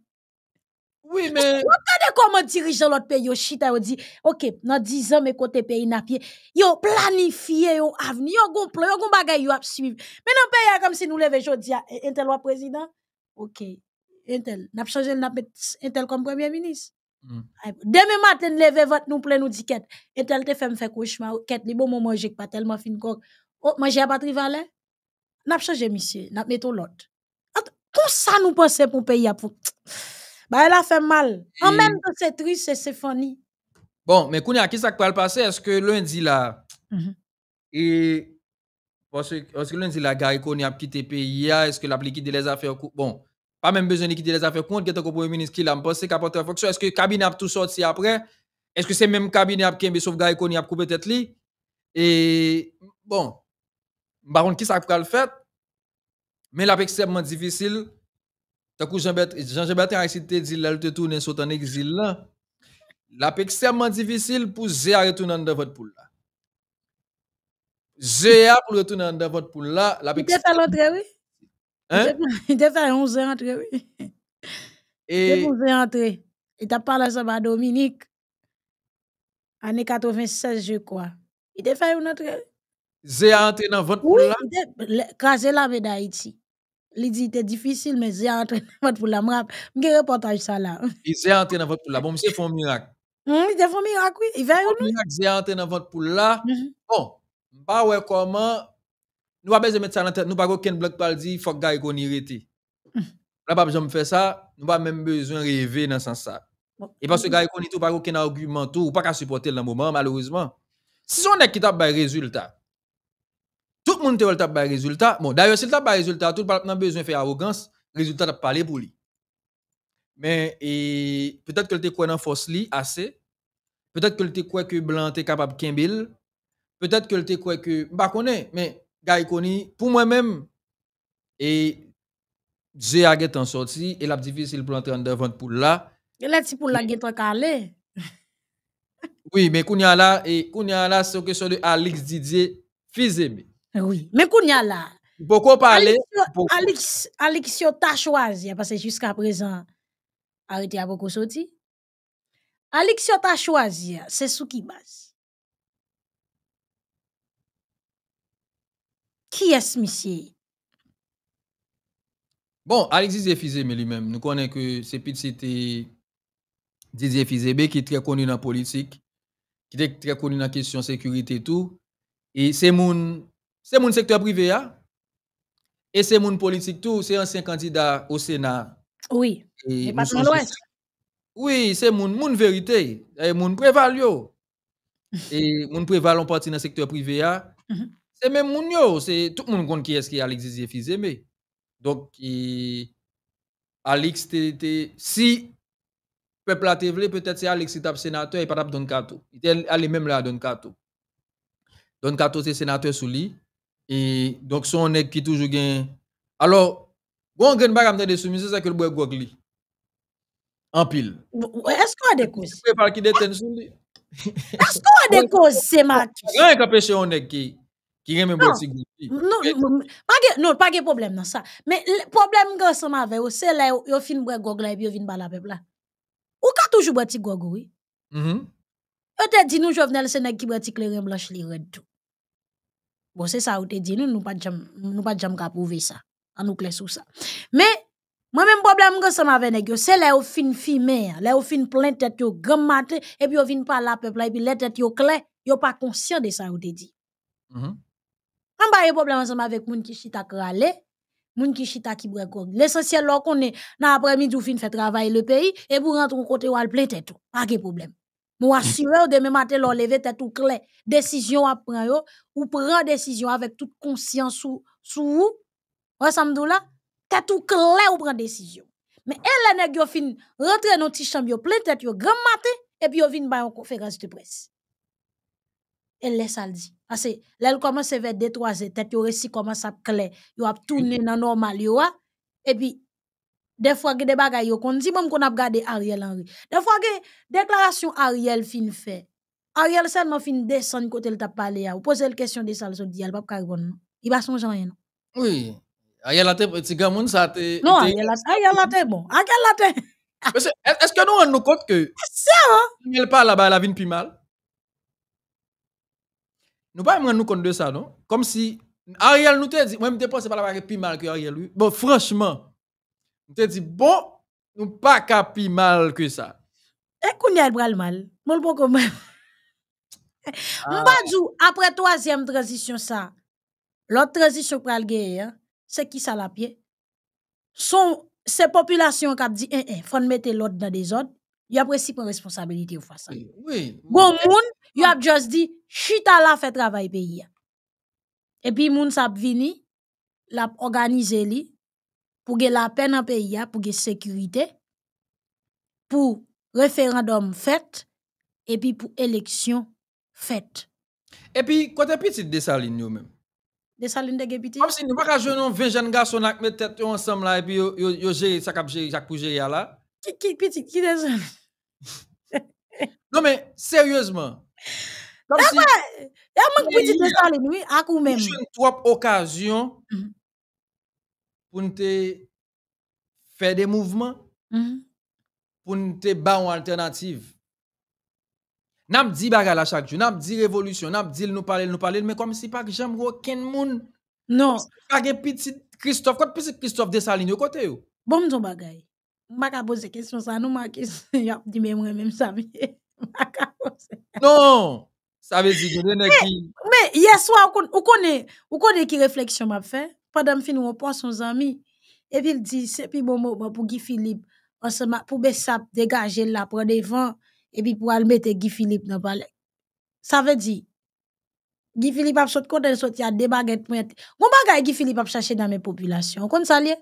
Oui, mais... regardez comment dirigeant l'autre pays, yo chita, ou dit, ok, dans 10 ans, mes pays n'a pied, yo planifié, yo avenir, yo gon plan, yo gon bagaille yo a suivre. Mais dans pays, comme si nous lever jodi, intel ou président, ok, intel, n'a changé, n'a intel comme premier ministre. Mm. Deme maten leve vat nou ple nou diket E telte fem fe kouchman Ket li bon mou manjik pa telman fin kouk O oh, manjia batri valen Nap chan jemisye, nap meton lot Kon sa nou pase pou peyi apou Ba ela fe mal Anmen nan se tris se se fany Bon, men koun ya kisa kwa al pase Eske lundi mm-hmm. la E Eske lundi la gari kon ya pkite peyi ya Eske la plikide le za fe okou Bon pas même besoin de quitter les affaires compte qui que le premier ministre qui l'a pensé, qui a porté la fonction. Est-ce que le cabinet a tout sorti après? Est-ce que c'est même cabinet qui a et qu'on a coupé tête li? Et bon, baron qui ça le fait, mais là, extrêmement difficile. Jean-Jean Bertrand a cité dit là, te tourné sur ton exil là. L'a extrêmement difficile pour Zé retourner dans votre poule là. Zé pour retourner dans votre poule là. Hein? Il t'a fait 11 ans entré, oui. Et... Il t'a fait entré. Il t'a parlé ensemble à Dominique. Année 96, je crois. Il t'a fait une entrée. Zé a entré dans votre oui, poule là? Crasé la vie d'Haïti. Il dit, c'était difficile, mais Zé a entré dans votre poule là. Je vais reportage ça là. Il Zé a entré dans votre poule là. Bon, monsieur, fait un miracle. Hum, il t'a fait un miracle, oui. Il va y un miracle. Zé a entré dans votre poule là. Mhm. Bon, sais pas comment nous mm. e pas besoin de mettre ça dans la tête. Nous pas aucun bloc pour dit faut que gars qu'on Là, pas besoin de faire ça. Nous pas même besoin rêver dans ce sens ça. Et parce que gars qu'on tout, pas aucun argument, tout, ou pas qu'à supporter le moment, malheureusement. Si on est qui t'a pas résultat, tout le monde t'a pas résultat. Bon, d'ailleurs, s'il t'a pas résultat, tout le monde besoin de faire arrogance, résultat de parler pour lui. Mais e, peut-être que le te croit dans force li assez. Peut-être que le te croit que Blanc est capable de Peut-être que le te croit que. Bah, connaît, mais pour moi-même, et Dieu a en sortie et la difficile entrer en devant pour là. Et là, si pour la guette calé. Oui, mais Kounia là, et Kounia là, c'est une question de Alex Didier, fils aimé. Oui, mais Kounia là. pourquoi parler. Alex, Alex, t'a choisi, parce que jusqu'à présent, arrêté à beaucoup sorti. Alex, t'a choisi, c'est ce qui base? Qui est ce monsieur? Bon, Alexis mais lui-même, nous connaissons que c'est c'était Didier qui est très connu dans la politique, qui est très connu dans la question de sécurité et tout. Et c'est mon, c'est mon secteur privé, hein? et c'est mon politique tout, c'est ancien candidat au Sénat. Oui, et pas l'Ouest. Oui, c'est mon, vérité, et mon préval. et mon préval en dans le secteur privé. Hein? Mhm. C'est même Mounio. c'est tout le monde compte qui est-ce qui Alex Dizier Donc Alex était si peuple a voulu peut-être c'est Alex qui sénateur et pas Don Kato. Il est allé même là Don Kato. Don Kato c'est sénateur sous lui et donc son nèg qui toujours gagne. Alors bon grand bagam de sous c'est que le bois gogli. En pile. Est-ce qu'on a des causes? Est-ce qu'on a des causes, c'est Mathieu? y a un nèg qui qui aime un petit goût. Non, non, pas de problème dans ça. Mais le problème que ça m'a fait, c'est là, il finit de boire et puis il finit de boire la peuple. Ou quand toujours boire un petit oui. Je te dis, nous, Jovenel Sénèque, qui boire un petit clair et blanche, les red tout. Bon, c'est ça, ou te dis, nous, nous pas de jam, nous pas de prouver ça. En nous clair ça. Mais, moi même problème que ça m'avait nèg c'est là au fin filmé là au fin plein tête au grand matin et puis au vin pas la peuple et puis les têtes yo clair yo pas conscient de ça ou te dit mm on pas de problème ensemble avec moun ki chita kralé, moun ki chita ki brekog. L'essentiel là qu'on est dans après-midi ou fin fait travail le pays et pour rentre au côté ou al plein tout. Pas de problème. Moi assure demain matin l'on lever tête tout clair. Décision à yo, ou prend décision avec toute conscience sou sou. Ou ça me là? tout clair ou prend décision. Mais elle nèg yo fin rentre dans petit chambre plein tête yo grand matin et puis yo vin ba une conférence de presse. Elle laisse ça parce que l'elle commence à faire détruire, tête, le récit commence à clair, Tu a tourné dans normal, yon hein. Et puis, des fois, que des bagages, on dit, même qu'on a regardé Ariel Henry. Des fois, que déclaration Ariel fin fait. Ariel seulement fin descend côté le parlé, hein. Vous pose la question de ça, le dit, elle va pas répondre. Non? Il va son rien, non? Oui. Ariel a été, petit gamin, ça a été. Non, Ariel a été bon. Ariel a été. Est-ce que nous, on nous compte que. C'est ça, hein? Elle parle là-bas, elle a vu plus mal. Nous ne pas nous compte de ça, non? Comme si Ariel nous te dit, moi, je pense que pas la plus mal que Ariel, lui. Bon, franchement, nous te dit, bon, nous pas être plus mal que ça. Et qu'on y a le mal, moi, le bon comment. Ah. Mbadou, après troisième transition, ça, l'autre transition pour le hein, c'est qui ça la pied? Son, c'est population qui a dit, eh, eh faut mettre l'autre dans des autres y a presi pour responsabilité ou face ça. oui. Bon monde, y a just dit, chita la fait travail pays. Et puis monde sa vini, la organise li, pour ge la peine en pays, pour ge sécurité, pour référendum fait, et puis pour élection fait. Et puis, quand petit de saline yon même? De saline de ge Comme si nous pas jouer non 20 jeunes garçons avec mes têtes ensemble là, et puis yo jere, sa kap jere, sa kou jere là. Qui, petite qui de saline? non, mais sérieusement. Comme si... trop occasion mm-hmm. Pour de sa le Nous, ak nous menm. Je twop occasion mm -hmm. pou des fè mm-hmm. ne mm -hmm. pour révolution ba Nam di nous si pas que Non. que petit Christophe, Quand piti Christophe de salines, côté bagay. Mbaka boze kesyon sa, nou mbaka kesyon sa. Yop, di me mwen, mbaka boze kesyon sa. Non, sa ve di joden e ki... Me, yeswa, ou kone, ou kone ki refleksyon mbap fe? Padam fin wopan son zami, e vil di, sepi mboma pou Gifilip, pou besap, degaje la, prene van, e pi pou almete Gifilip nan pale. Sa ve di, Gifilip ap sot kote, sot ya debaget mwen. Mbaka e Gifilip ap chache nan men populasyon, kon salye?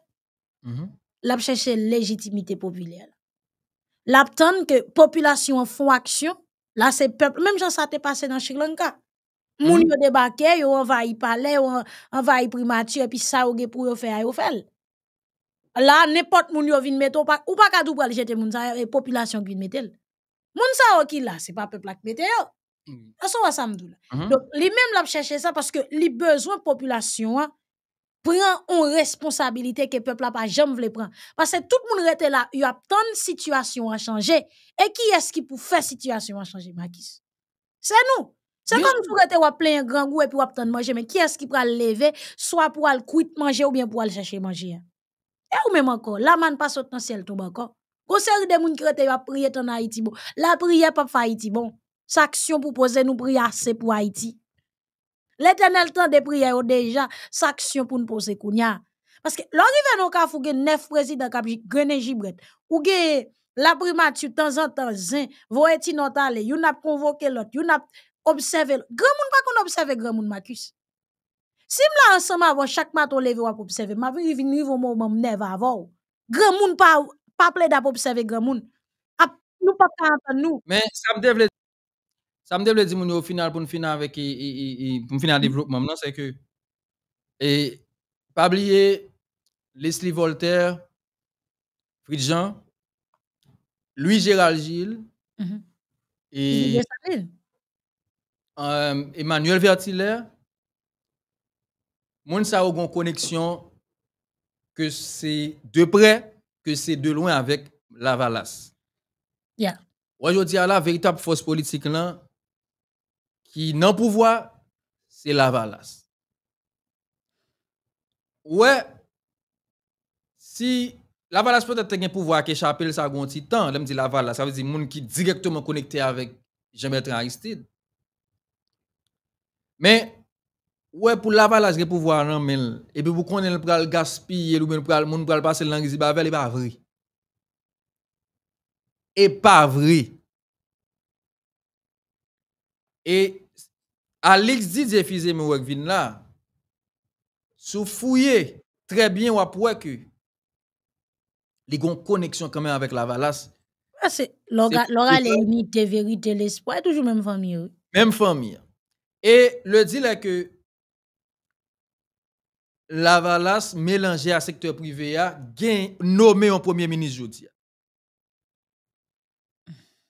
Mm-hmm. la légitimité populaire. L'attendre que population font action, là c'est peuple, même j'en ça t'est passé dans Sri Lanka. Moun mm-hmm. yo ils yo envahi palais, yo envahi primature et puis ça yo pour yo faire yo fel. Là n'importe moun yo vinn mettre ou pas ka dou pour aller jeter moun ça et population qui mette. Moun ça yo qui là, c'est pas peuple qui mette yo. Mm. Ça so, mm-hmm. Donc li même l'a chercher ça parce que li besoin population hein, Prenons une responsabilité que le peuple n'a pas jamais voulu prendre parce que tout le monde était là il y a tant de situations à changer et qui est-ce qui peut faire situation à changer Makis c'est nous c'est comme pour être ou plein grand goût et puis tant de manger mais qui est-ce qui pourra lever soit pour aller cuire manger ou bien pour aller chercher manger et ou même encore la man pas saute dans ciel tombe encore Conseil des moun qui ont à prier en Haïti bon la prière pas Haïti bon l'action pour poser nous prier c'est pour Haïti. L'éternel temps de prière déjà, saction pour nous poser kounya. Parce que l'arrivée non ka fouge neuf présidents qui grene jibret. Ou ge la primature de temps en temps zin, voye ti notale, yon ap convoqué l'autre, yon ap observé l'autre. Grand moun pa kon observe grand moun makus. Si m'la ensemble avant chaque matin levé ou observer, m'a vin rivo moment m'neve avant. Grand moun pa pa plaide d'ap observer grand moun. Ah, nous pas nous. Mais ça me ça me devait dire au final pour finir avec pour le mm-hmm. développement maintenant c'est que et pas oublier Leslie Voltaire Fritz Jean Louis Gérald Gilles mm-hmm. et euh, Emmanuel Vertiller moun ça connexion que c'est de près que c'est de loin avec Lavalas. Yeah. Aujourd'hui, la véritable force politique là, qui n'en pouvoir, c'est la Lavalas. Ouais, si la Lavalas peut-être un pouvoir qui échappe le second titan, là, me dit Lavalas, ça veut dire monde qui directement connecté avec Jean-Bertrand Aristide. Mais, ouais, pour Lavalas, il pouvoir non, mais, et puis vous on ait le gaspiller, ou bien pour le monde pour passer l'anglais, bah, c'est pas vrai. Et pas vrai. Et Alix Didier Fizé Mouek vin là, Sou fouillé très bien ou après que les gon connexion quand même avec la Valas. Ah, c'est l'oral est de vérité, l'espoir, toujours même famille. Même famille. Et le deal est que la Valas à secteur privé a gain nommé en premier ministre Jodia.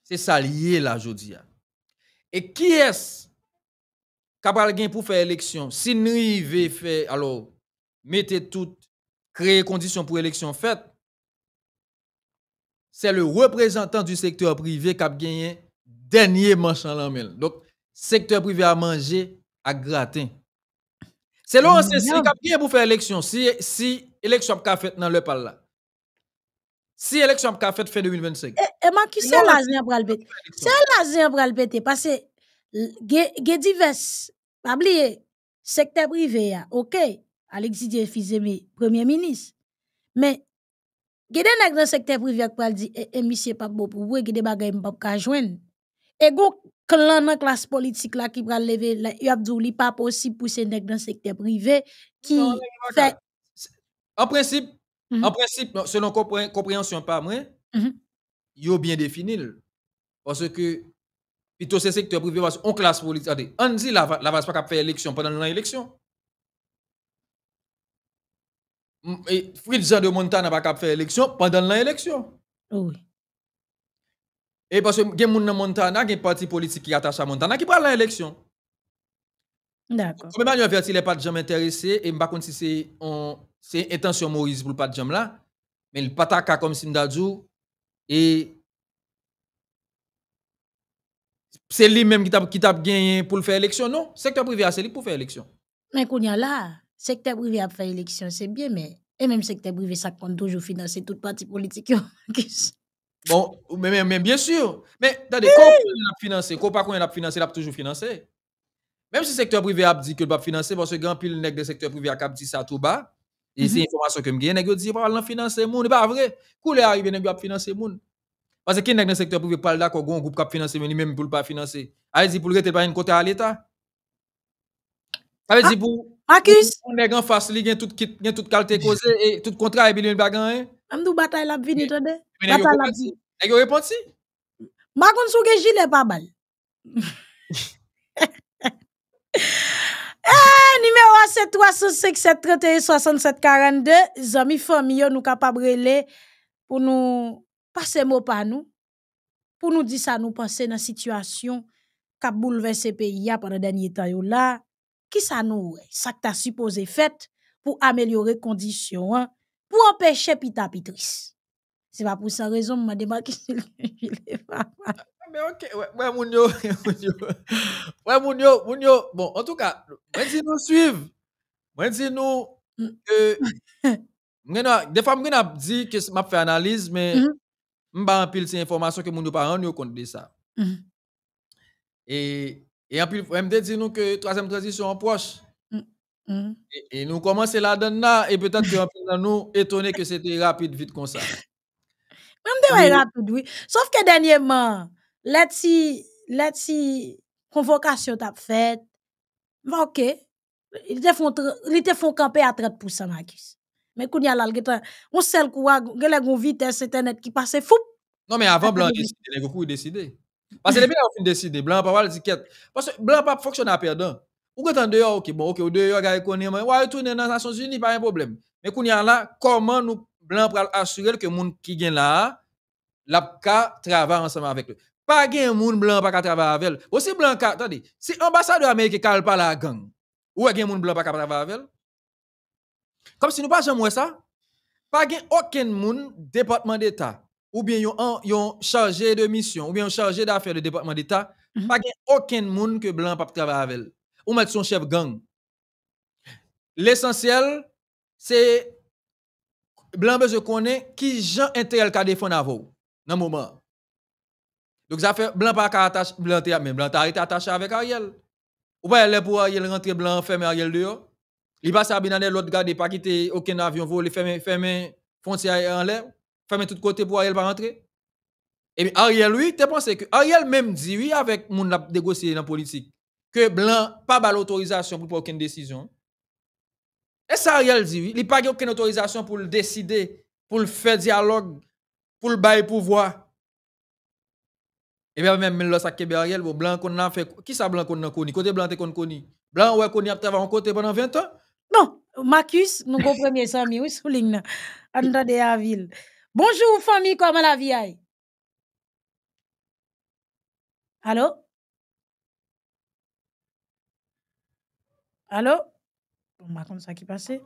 C'est ça lié là Jodia. Et qui est-ce capable pour faire élection si nous rive faire alors mettez tout créer conditions pour élection faite c'est le représentant du secteur privé qui a gagné dernier manche en l'amel donc secteur privé a mangé, à gratin. c'est là c'est qui a gagné pour faire élection si si élection a fait dans le pal là si élection a fait fin 2025 et, et ma qui c'est l'azien pral c'est l'azien parce que euh, y a divers Pabliye, secteur privé ok, Alexis de premier ministre. mais gede est dans secteur secteur privé qui dit di, e, e pour vous pas pou wè, gede bagay mbap ka Et Et go clan nan classe politique la qui pral qui la, yu li pas possible pour se nèg dans secteur privé qui En principe, mhm. en principe selon compréhension pas mwen, mhm. yo bien défini. Parce que Plutôt c'est secteur privé parce qu'on classe politique. on dit la base pas faire élection pendant l'élection. Mm, et Fritz de Montana pas faire élection pendant l'élection. Oh oui. Et parce que il y a dans Montana, il y a un parti politique qui attache à Montana qui prend l'élection. D'accord. Comme Emmanuel Verti n'est pas de jamais intéressé et je ne sais pas si c'est intention Maurice pour le pas de jamais là, mais le pataka comme Sindadou et c'est lui-même qui t'a qui gagné pour faire élection non secteur privé c'est lui pour faire élection mais qu'on y a là secteur privé a fait élection c'est bien mais et même secteur privé ça compte toujours financer toute parti politique bon mais, bien sûr mais attendez quand on a financé quand pas qu'on a financé l'a toujours financé même si le secteur privé a dit que va pas financer parce que grand pile nèg de secteur privé a dit ça tout bas et c'est mhm. information que me gagne nèg dit pas l'en financer moun pas vrai couleur arrivé nèg a financer moun Pase ki nèk nan sektor pou bepal la kwa goun goup kap finanse meni meni pou l pa finanse. Aè zi pou l rete bayan kontè alè ta? Aè zi pou... Aküs! Mèk an fas li gen tout kalte koze e tout kontra e bilen bagan e. Amdou batal ap vinit an de? Batal ap zi. Mèk yo reponsi? Mèk yon souge jilè pa bal. Nèmè 1, 7, 3, 6, 7, 7, 3, 3, 6, 7, 7, 4, 2 zami fèm yo nou kapabre le pou nou... passez mot par nous pour nous dire ça nous penser dans situation qui a bouleversé pays pendant dernier temps là qui ça nous ça as supposé faire pour améliorer conditions hein, pour empêcher pita pitrice c'est pas pour ça raison m'a qui mais OK ouais mon yo ouais mon yo bon en tout cas dit nous suivre dit nous mm. Des fois, je dit que je fais analyse, mais mm-hmm je Mba en pile, c'est information que mon nous pas rendre compte de ça. Et, mm-hmm. et en pile, MD dit nous que troisième transition en proche. et, nous commençons là-dedans et peut-être que nous avons nous étonné que c'était rapide, vite comme ça. dit rapide, oui. Sauf que dernièrement, la petite la convocation t'a faite, ok, ils te font camper à 30% Marcus. Mais qu'on y a là, on sait quoi, une vitesse internet qui passe fou. Non, mais avant, Blanc décidé, les beaucoup décidé. Parce que les gens ont décidé, Blanc pas mal ticket. Parce que Blanc pas fonctionne à perdant. Ou quand en dehors, ok, bon, ok, ou dehors, gars, qu'on est, ouais, retourner dans les Nations Unies, pas un problème. Mais qu'on y a là, comment nous, Blanc, pour assurer que les gens qui viennent là, ka travaille ensemble avec eux. Pas de monde blanc pas travailler avec eux. Aussi blanc, attendez, si l'ambassadeur américain parle pas la gang, ou un monde blanc pas travailler avec eux, comme si nous pas jamais ça, pas gain aucun monde département d'État ou bien yon, yon chargé de mission ou bien un chargé d'affaires de département d'État, mm -hmm. pas gain aucun monde que blanc pas travailler avec. Ou mettre son chef gang. L'essentiel c'est blanc besoin connait qui Jean intérêt qu'a défendre avou dans moment. Donc ça fait blanc pas attaché blanc mais blanc arrêté attaché avec Ariel. Ou pas elle pour Ariel rentrer blanc fermer Ariel dehors. Li passe à l'autre garde, pas quitter aucun avion volé, fermer, fermer, frontière en l'air, fermer tout côté pour Ariel pas rentrer. Et bien, Ariel, lui, tu penses que Ariel même dit, oui, avec mon négocié dans la politique, que Blanc pas pas l'autorisation pour aucune décision. Et ça, Ariel dit, oui, il pas aucune autorisation pour le décider, pour le faire dialogue, pour le bailler pouvoir. Et bien, même ça, sac Ariel, Blanc qu'on a fait, qui ça Blanc qu'on a connu? Côté Blanc, qu'on connu. Blanc, ouais, qu'on a travaillé en côté pendant 20 ans. Bon, Marcus, nou kon premye sa mi ou souling na. Andrade Avil. Bonjour, fami, koman la vi ay? Alo? Alo? Mwa kon sa ki pase.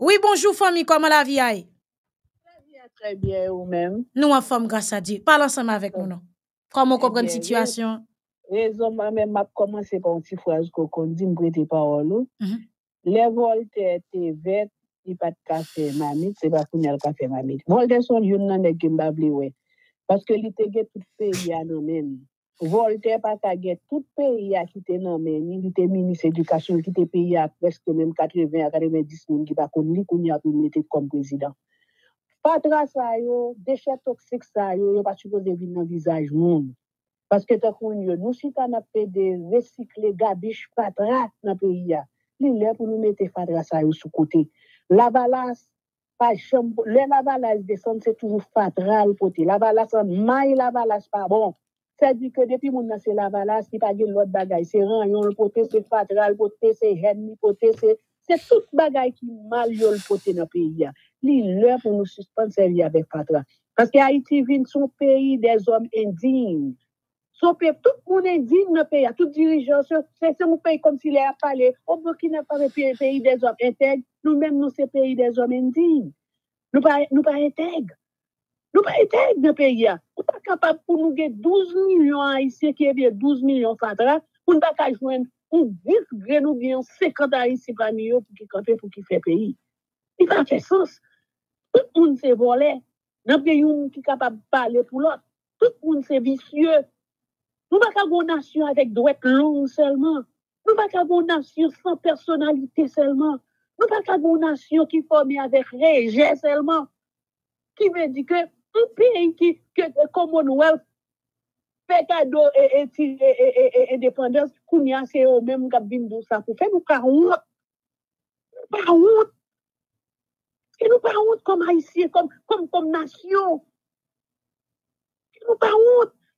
Oui, bonjour, fami, koman la vi ay? Koman la vi ay tre biye ou men. Nou an fami, grasa di. Pal ansame avek moun an. Koman moun kon kon sitwasyon. Rezon man men map koman se pon ti fwaj koko. Di mkwete pa olo. Mm-hmm. Le Voltaire te vet li pat kafe mamit, se pa kounel kafe mamit. Voltaire son yon nan de Gimbabli we. Paske li te get tout pe ya nan men. Voltaire pata get tout pe ya ki te nan men. Ni te minis edukasyon ki te pe ya preske men 80 akare men 10 moun ki pa kon li kon ya kon men te kom prezident. Patra sa yo, deshet toksik sa yo, yo pati kon devin nan vizaj moun. Paske ta kon yo, nou si ta nap pe de resikle gabish patra na pe ya. li pour nous mettre mette fadra sa sous sou kote. La balas, pa le la balas descend, c'est toujours fadra l pote. La balas an la balas pa bon. Se di ke que moun nan se la balas, ki pa gen lot bagay. Se ran yon l pote, c'est fadra l pote, c'est hen l pote, se... Se tout bagay ki mal le l pote nan peyi ya. Li lè pou nou suspensè li avek fadra. Paske Haiti vin son pays des hommes indignes. Sopè, tout moun endigne nè peya, tout dirijos, se se moun pey kom si lè ap pale, ou bè ki nè pare peyi des om enteg, nou mèm nou se peyi des om endigne. Nou pa enteg. Nou pa enteg nè peya. Ou pa kapap pou nou ge 12 milyon a isye ki e bè 12 milyon fatra, ou n'pa kajwen, ou vis gre nou ge yon sekantari si banyo pou ki kante pou ki fe peyi. I pa an fè sons. Tout moun se vole, nè pey yon ki kapap pale pou lot, tout moun se visyeux Nous pas une nation avec droite longue seulement. Nous pas une nation sans personnalité seulement. Nous pas une nation qui formée avec régie seulement. Qui veut dire que un pays qui est le Commonwealth fait cadeau et, et, et, indépendance, nous c'est au même cabine de ça. Pour faire nous pas honte. Pas honte. nous pas honte comme haïtiens, comme, comme, comme nation. nous pas honte.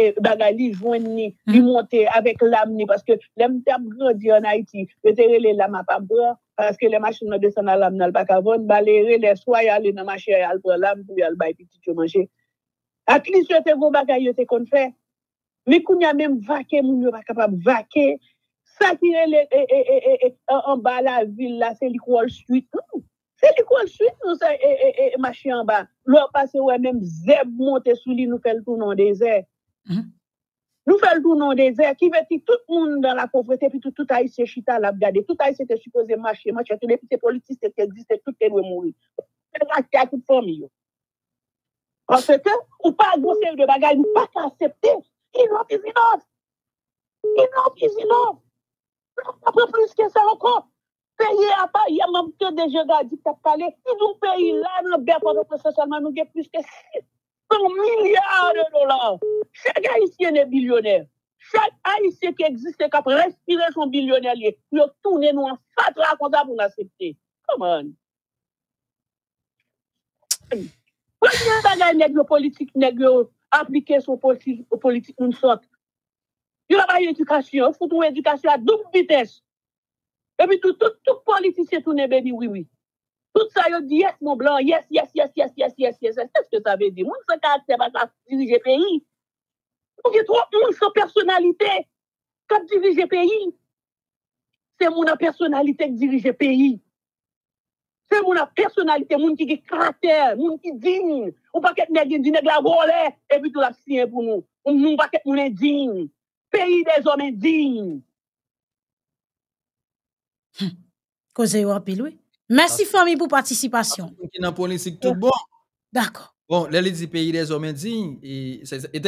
e baga li jwen ni, li hmm. monte avek lam ni, paske lem tab grodi anay ti, lete re le lama pa mbra, paske le machi nou de san alam nan alpaka von, ba le re le soya le nan machi alpaka lam, pou yal bay piti kyo manje. Akinis yo te gro baga yote kon fè, mi koun ya menm vake, moun yo pa kapam vake, satire en e, e, e, ba la vil la se lik wòl suite, hmm, se lik wòl suite nou se machi anba, lò pase wè menm zèb monte sou li nou fel tou nan de zèb, Hmm? Nou fèl tou nan de zè, ki vè ti tout moun dan la konpwete, pi tout a y se chita la bgade, tout a y se te shipoze maché, maché te depite politiste te existe, tout te loue moui. Se vè ki akou promi yo. An se te, ou pa a gosèv de bagay, ou pa ka asepte, ki nou pizilò. Ki nou pizilò. A pè plus ke sarokò. Pe ye apay, ya mèm te deje da dikta pale, ki nou pè yi lan, nou bè fòzè pòsè salman, nou gè plus ke sit. milliards de dollars. Chaque haïtien est billionnaire. Chaque haïtien qui existe, qui a respiré son billionnaire, il a tourné nous en fatra comme ça pour l'accepter. Come on. il bagay a yo politique nèg son politique politique une sorte. a pas d'éducation Il faut une éducation à double vitesse. Et puis tout tout, tout politicien tourne baby oui oui. Tout sa yo di yes, mon blanc. Yes, yes, yes, yes, yes, yes, yes. Sè sè t'ave di. Moun se kak se pata dirije peyi. Moun se personalite. Kak dirije peyi. Sè moun a personalite k dirije peyi. Sè moun a personalite moun ki ki krate, moun ki din. Ou pa ket mè gen dinè glavole. Ebi tout la e psien pou nou. Ou moun pa ket mounen din. Peyi de zomen din. Hm. Ko zè yo apilwe? Merci famille pour participation. Qui dans politique tout bon. D'accord. Bon, là les pays des hommes indignes et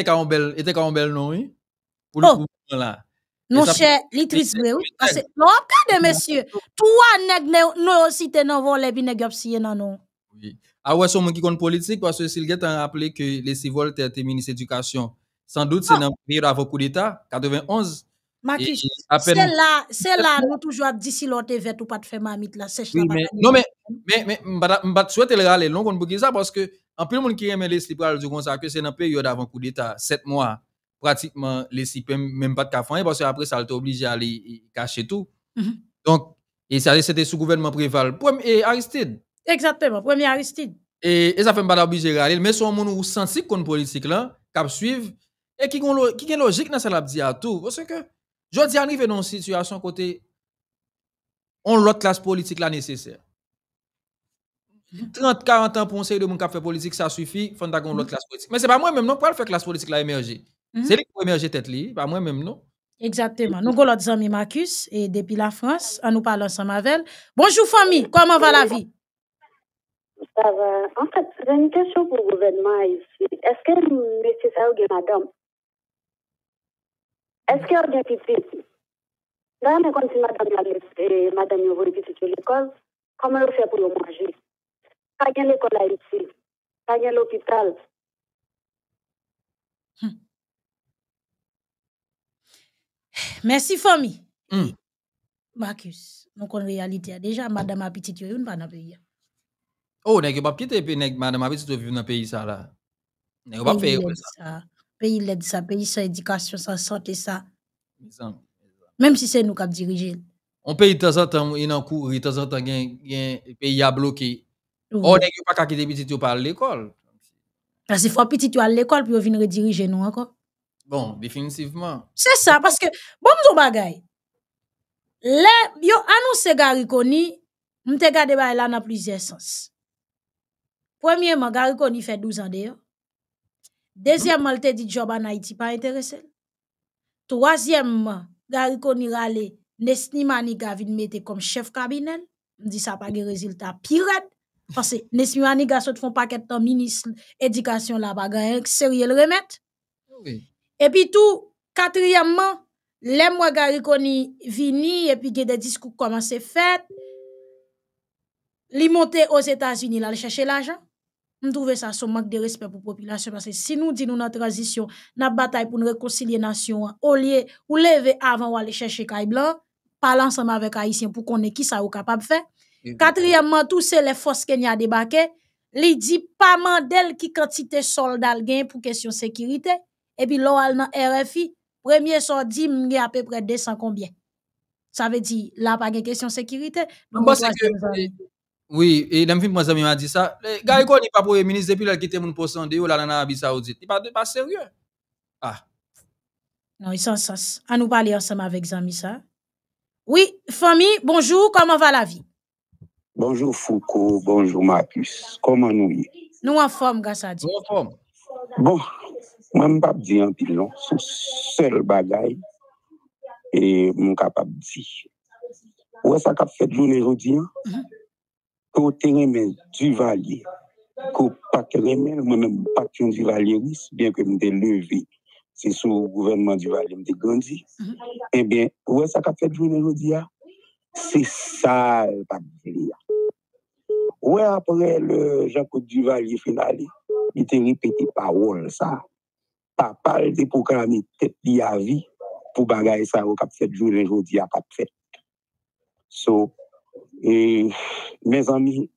quand on bel était qu'un bel nom pour oh. là. Mon cher Litris Breu, parce que non regardez monsieur, Toi nèg nous cité dans voler puis nèg obsié dans non. Oui. Ah ouais, son qui compte politique parce que s'il a rappelé que les civils étaient ministres d'éducation, Sans doute c'est ah. dans période avant coup d'état 91 c'est là c'est là nous toujours dit si l'on ou pas de faire mamite la sèche. mais, non, mais, mais, mais, souhaite le râler long pour ça parce que, en plus, monde qui aime les libérales du ça que c'est dans la période avant coup d'État, sept mois, pratiquement, les CIP même pas de café, parce que après, ça été obligé à aller cacher tout. Mhm. Donc, et ça, c'était sous gouvernement préval. Et Aristide. Exactement, premier Aristide. Et, ça fait pas obligé de râler, mais son monde où senti qu'on politique là, a suivi, et qui est logique dans ça a dit à tout, parce que, je arrive dans une situation côté on l'autre classe politique là nécessaire. 30 40 ans pour un de mon café politique ça suffit, faut qu'on l'autre mm-hmm. classe politique. Mais c'est pas moi même non pour faire classe politique là émerger. Mm-hmm. C'est lui qui émerger tête li, pas moi même non. Exactement. Nous avons l'autre ami Marcus et depuis la France, on nous parle ensemble avec Bonjour famille, comment va la vie? Ça va. En fait, j'ai une question pour le gouvernement ici. Est-ce que M. Sao madame Eske orne apitit? Dan ekon si madame apitit yo l'ekon, koman ou fe pou yo manje? Kanyen l'ekon la iti? Kanyen l'opital? Mersi fomi. Makis, moun kon realite ya. Deja madame apitit yo yon ban api ya. Ou, nek yo bap kite pe nek madame apitit yo viv nan peyi sa la. Nek yo bap peyi sa la. pays l'aide ça, pays sa éducation, sa santé ça. Même si c'est nous qui dirigeons. On pays de temps en temps, il en cours, de temps en temps, il pays a bloqué. On n'est pas qu'à quitter petit par l'école. Parce qu'il faut petit à l'école pour venir rediriger nous encore. Bon, définitivement. C'est ça, parce que, bon, nous bagay. Le, yo annonce GARICONI, Koni, m'te gade ba la dans plusieurs sens. Premièrement, Gary fait 12 ans d'ailleurs. Deuxièmement, elle te dit job en Haïti pas intéressé. Troisièmement, Gary Konirale, Nesni Maniga vient mettre comme chef cabinet. Dit ça pas de résultat pire. Parce que Nesni Maniga saute font paquet de ministre éducation là pas rien sérieux le remettre. Oui. Et puis tout quatrièmement, les mois Gary Koni vini et puis des discours commencent faites. fait. Li monter aux États-Unis là chercher l'argent. Nous trouvons ça son manque de respect pour la population parce que si nous disons la transition, une bataille pour réconcilier réconciliation, au lieu ou lever avant ou aller chercher les Blanc, parler ensemble avec Haïtiens pour qu'on ait qui ça ou capable de faire. Quatrièmement, tous c'est les forces Kenya débarquées. Li quantité pas mandel quantité la question pour question sécurité. sécurité, puis, puis l'oral la RFI, premier y a à peu près 200 combien. Ça veut Ça veut sécurité gen pas sekirite. question oui, et dans moi, ça m'a dit ça. Le gars, il n'est pas premier ministre depuis qu'il a quitté mon poisson de là, en Arabie Saoudite. Il n'est pas, sérieux. Ah. Non, il sans sens. À nous parler ensemble avec Zami, ça. Oui, famille, bonjour, comment va la vie? Bonjour Foucault, bonjour Marcus. Comment nous y? Nous en forme, grâce à Dieu. Nous en forme. Bon, moi, je ne pas dire un pile, non. seul bagaille et je capable de dire. Où est-ce que qu'a fait journée aujourd'hui? Mm Duvalier, terrain du qu'au pas que même pas du bien que me levé c'est sous le gouvernement du valier me grandi mhm. Eh bien ouais e ça a fait jouer aujourd'hui là c'est ça pas ouais e après le Jean-Claude Duvalier final, il te répété parole ça papa il t'a mi tête li à vie pour bagarre ça qu'a fait jour aujourd'hui a pas fait so et mes amis,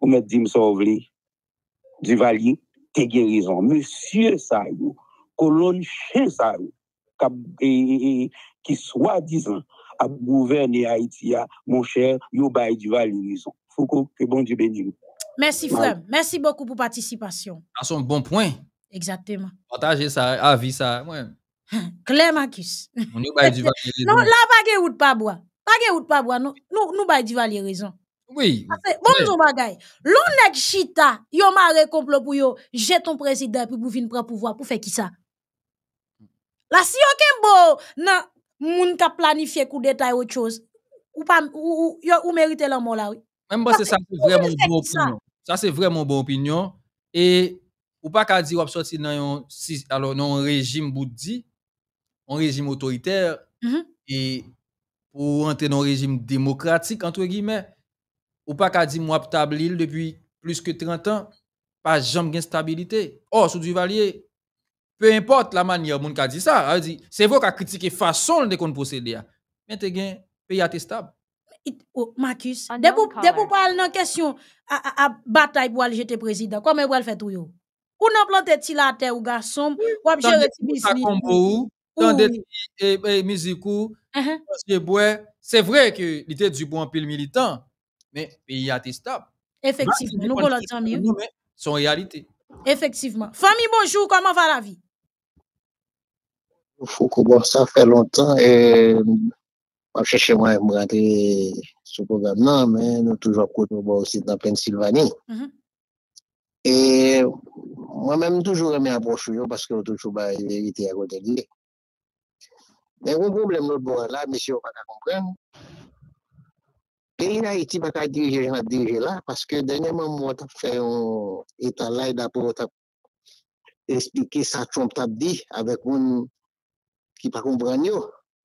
vous me dit, me valier guérison. Monsieur Sayou, colonne chien qui e, e, e, soit disant a gouverné Haïti, mon cher, yo du du raison. Foucault, que bon Dieu bénisse. Merci, frère. Merci beaucoup pour participation. À son bon point. Exactement. Partagez ça, avis ça. Claire Non, de route, pas bois. Pa ou wout pa bwa nous nou, nou bay di Oui. bon bon bagay. Loun chita, yo mare complot pou yo, jeton prezident pou pou vin pran pouvoir pou fe ki ça La si aucun beau non nan moun ka planifier kou detay autre chose, ou, pas ou, ou, yo, ou merite même moun la ou. c'est mwen c'est sa se vreman bon opinion ça c'est vraiment bon opinion et ou pas ka dire ou soti dans un si, non régime yon rejim boudi, yon rejim mm ou entrer dans un régime démocratique, entre guillemets, ou pas qu'à dire moi depuis plus que 30 ans, pas jamais de stabilité. Or, sous Duvalier, peu importe la manière dont on dit ça, c'est vous qui critiquez la façon de on procède. Mais tu pays stable. Oh, Marcus, debout vous parler dans question à, bataille pour aller jeter président, comment vous faites tout yo? Ou non planté la terre ou garçon, ou business. Ou, Uh-huh. Parce que c'est vrai que était du bon pile militant, mais il a été stable. Effectivement, nous voulons l'entendre mieux. Son réalité. Effectivement. Famille, bonjour, comment va la vie? Faut que ça fait longtemps et je cherche moi je me rentrer sur le programme, mais nous toujours côté aussi dans Pennsylvanie. Uh-huh. Et moi-même, toujours aimé approcher parce que toujours bah, vérité à côté de lui. Men yon problem nou bo la, mesye yo pa ka kompren. Pe yon ha iti pa ka dirije la, paske denye man mwot ap fè yon etalay da pou ap esplike sa chomp tab di avèk un ki pa kompren yo.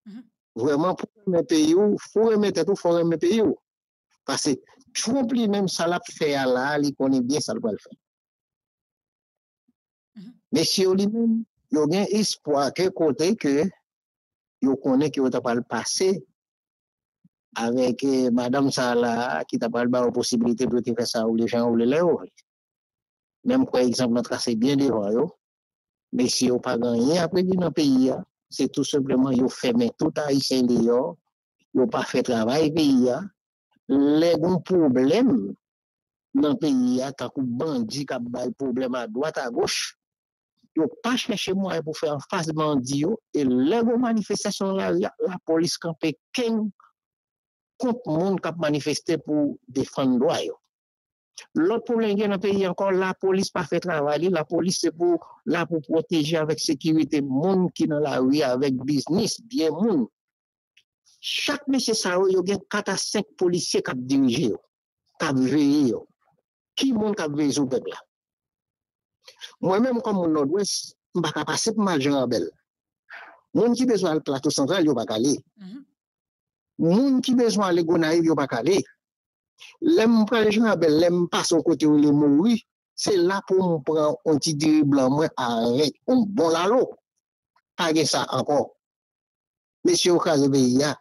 Mhm. Vwèman pou reme pe yo, pou reme te tou, pou reme pe yo. Paske chomp li men salap fè ala li konen bien salbo al fè. Mesye mhm. yo li men, yo gen espo akè kote kè, yo konen ki yo tapal pase avek eh, Madame Sala ki tapal ba o posibilite pou te fesa ou le jan ou le le ou. Nem kwa eksemple nan trase bin deva yo, men si yo pa ganye apre di nan peyi ya, se tou sepleman yo feme tout a isen de yo, yo pa fe travay peyi ya, legoun problem nan peyi ya takou bandi kabay problem a doat a goch yo pa chèche mwen pou fè an faz mandi yo, e lego manifestasyon la, la polis kanpe ken kont moun kap manifestè pou defan lwa yo. Lòt pou len gen an pe yon kon, la polis pa fè travali, la polis se pou la pou proteji avèk sekirite moun ki nan la wè avèk biznis, diye moun. Chak mesye sa yo, yo gen kat a senk polisye kap dirije yo, kap veye yo. Ki moun kap veye zo beg la? Mwen menm kon moun nodwes, m baka pa sep mal jirabel. Moun ki bezwa l plato santral yo baka li. Mhm. Moun ki bezwa le gonayi yo baka li. Lem m pral jirabel, lem m bon pas w kote ou le moui. Se la pou m pran onti diri blan mwen a re. M bon la lo. Page sa ankon. Mesye w kaze beya.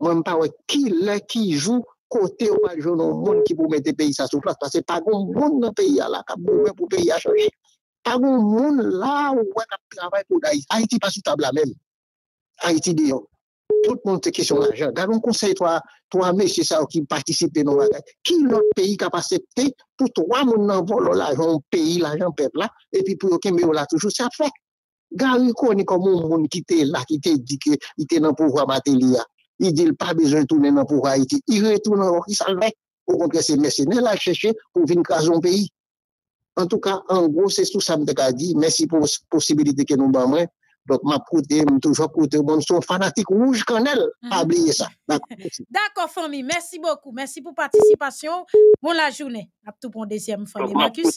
Mwenm pawe ki le ki jou kote ou mal jirabel. Mwenm ki pou mette peyi sa sou flas. Pase pagoun bon nan peyi ala. Kabouwe pou peyi a chorik. A yon oh, moun la ou wak api avay kou da iti. A iti pa sou tab la men. A iti diyon. Tout moun te kesyon la jen. Gar yon konsey to a me, se sa ou ki patisipe nou a jen. Ki lout peyi kapase te, pou to a moun nan volo la jen peyi la jen pep la, e pi pou yo keme yo la toujou. Sa fek. Gar yon koni kon moun moun ki te la, ki te dike, i te nan pou wak mate li ya. I di l pa bezon toune nan pou wak a iti. I re toune ou ki salvek, ou kon kese mersenel a cheshe, ou vin kazon peyi. En tout cas, en gros, c'est tout ça que je dit. Merci pour la possibilité que nous avons. Donc, ma proté, toujours côté, bon, son fanatique rouge cannelle. Mm. Pas oublier ça. D'accord, famille. Merci beaucoup. Merci pour participation. Bon, la journée. À tout une deuxième, famille. Marcus.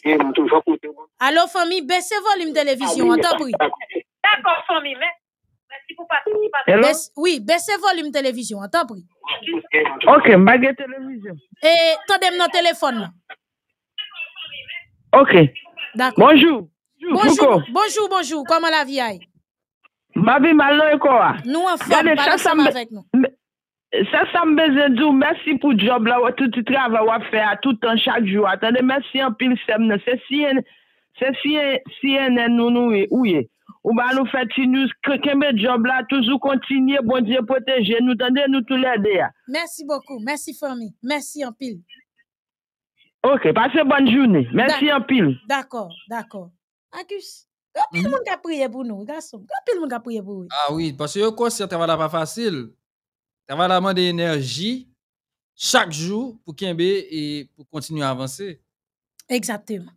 Alors, famille, baissez volume télévision. Ah On t'en D'accord, famille. Merci pour participation. Oui, baissez volume télévision. Ok, t'en prie. Ok, baguette télévision. Et, eh, tandem, nos téléphones. Ok, bonjou, bonjou, bonjou, bonjou, koman la vi ay? Mavi malon e kouwa? Nou an fèm, balan sa mè avèk nou. Sa sam bezè djou, mèsi pou job la, wè touti travè, wè fè a toutan chak jou, atende, mèsi an pil semne, se si ene nou nou e ouye. Ou ba nou fè ti nou, ke mè job la, touzou kontinye, bondye, poteje, nou atende, nou tou lè de ya. Mèsi bokou, mèsi fèm, mèsi an pil. Ok, passez bonne journée. Merci en pile. D'accord, d'accord. Agus, quand hmm. pile monde prié pour nous, garçon. Quand pile monde prié pour nous. Ah oui, parce que quoi, c'est un travail pas facile. Travail là demande énergie chaque jour pour Kimber et pour continuer à avancer. Exactement.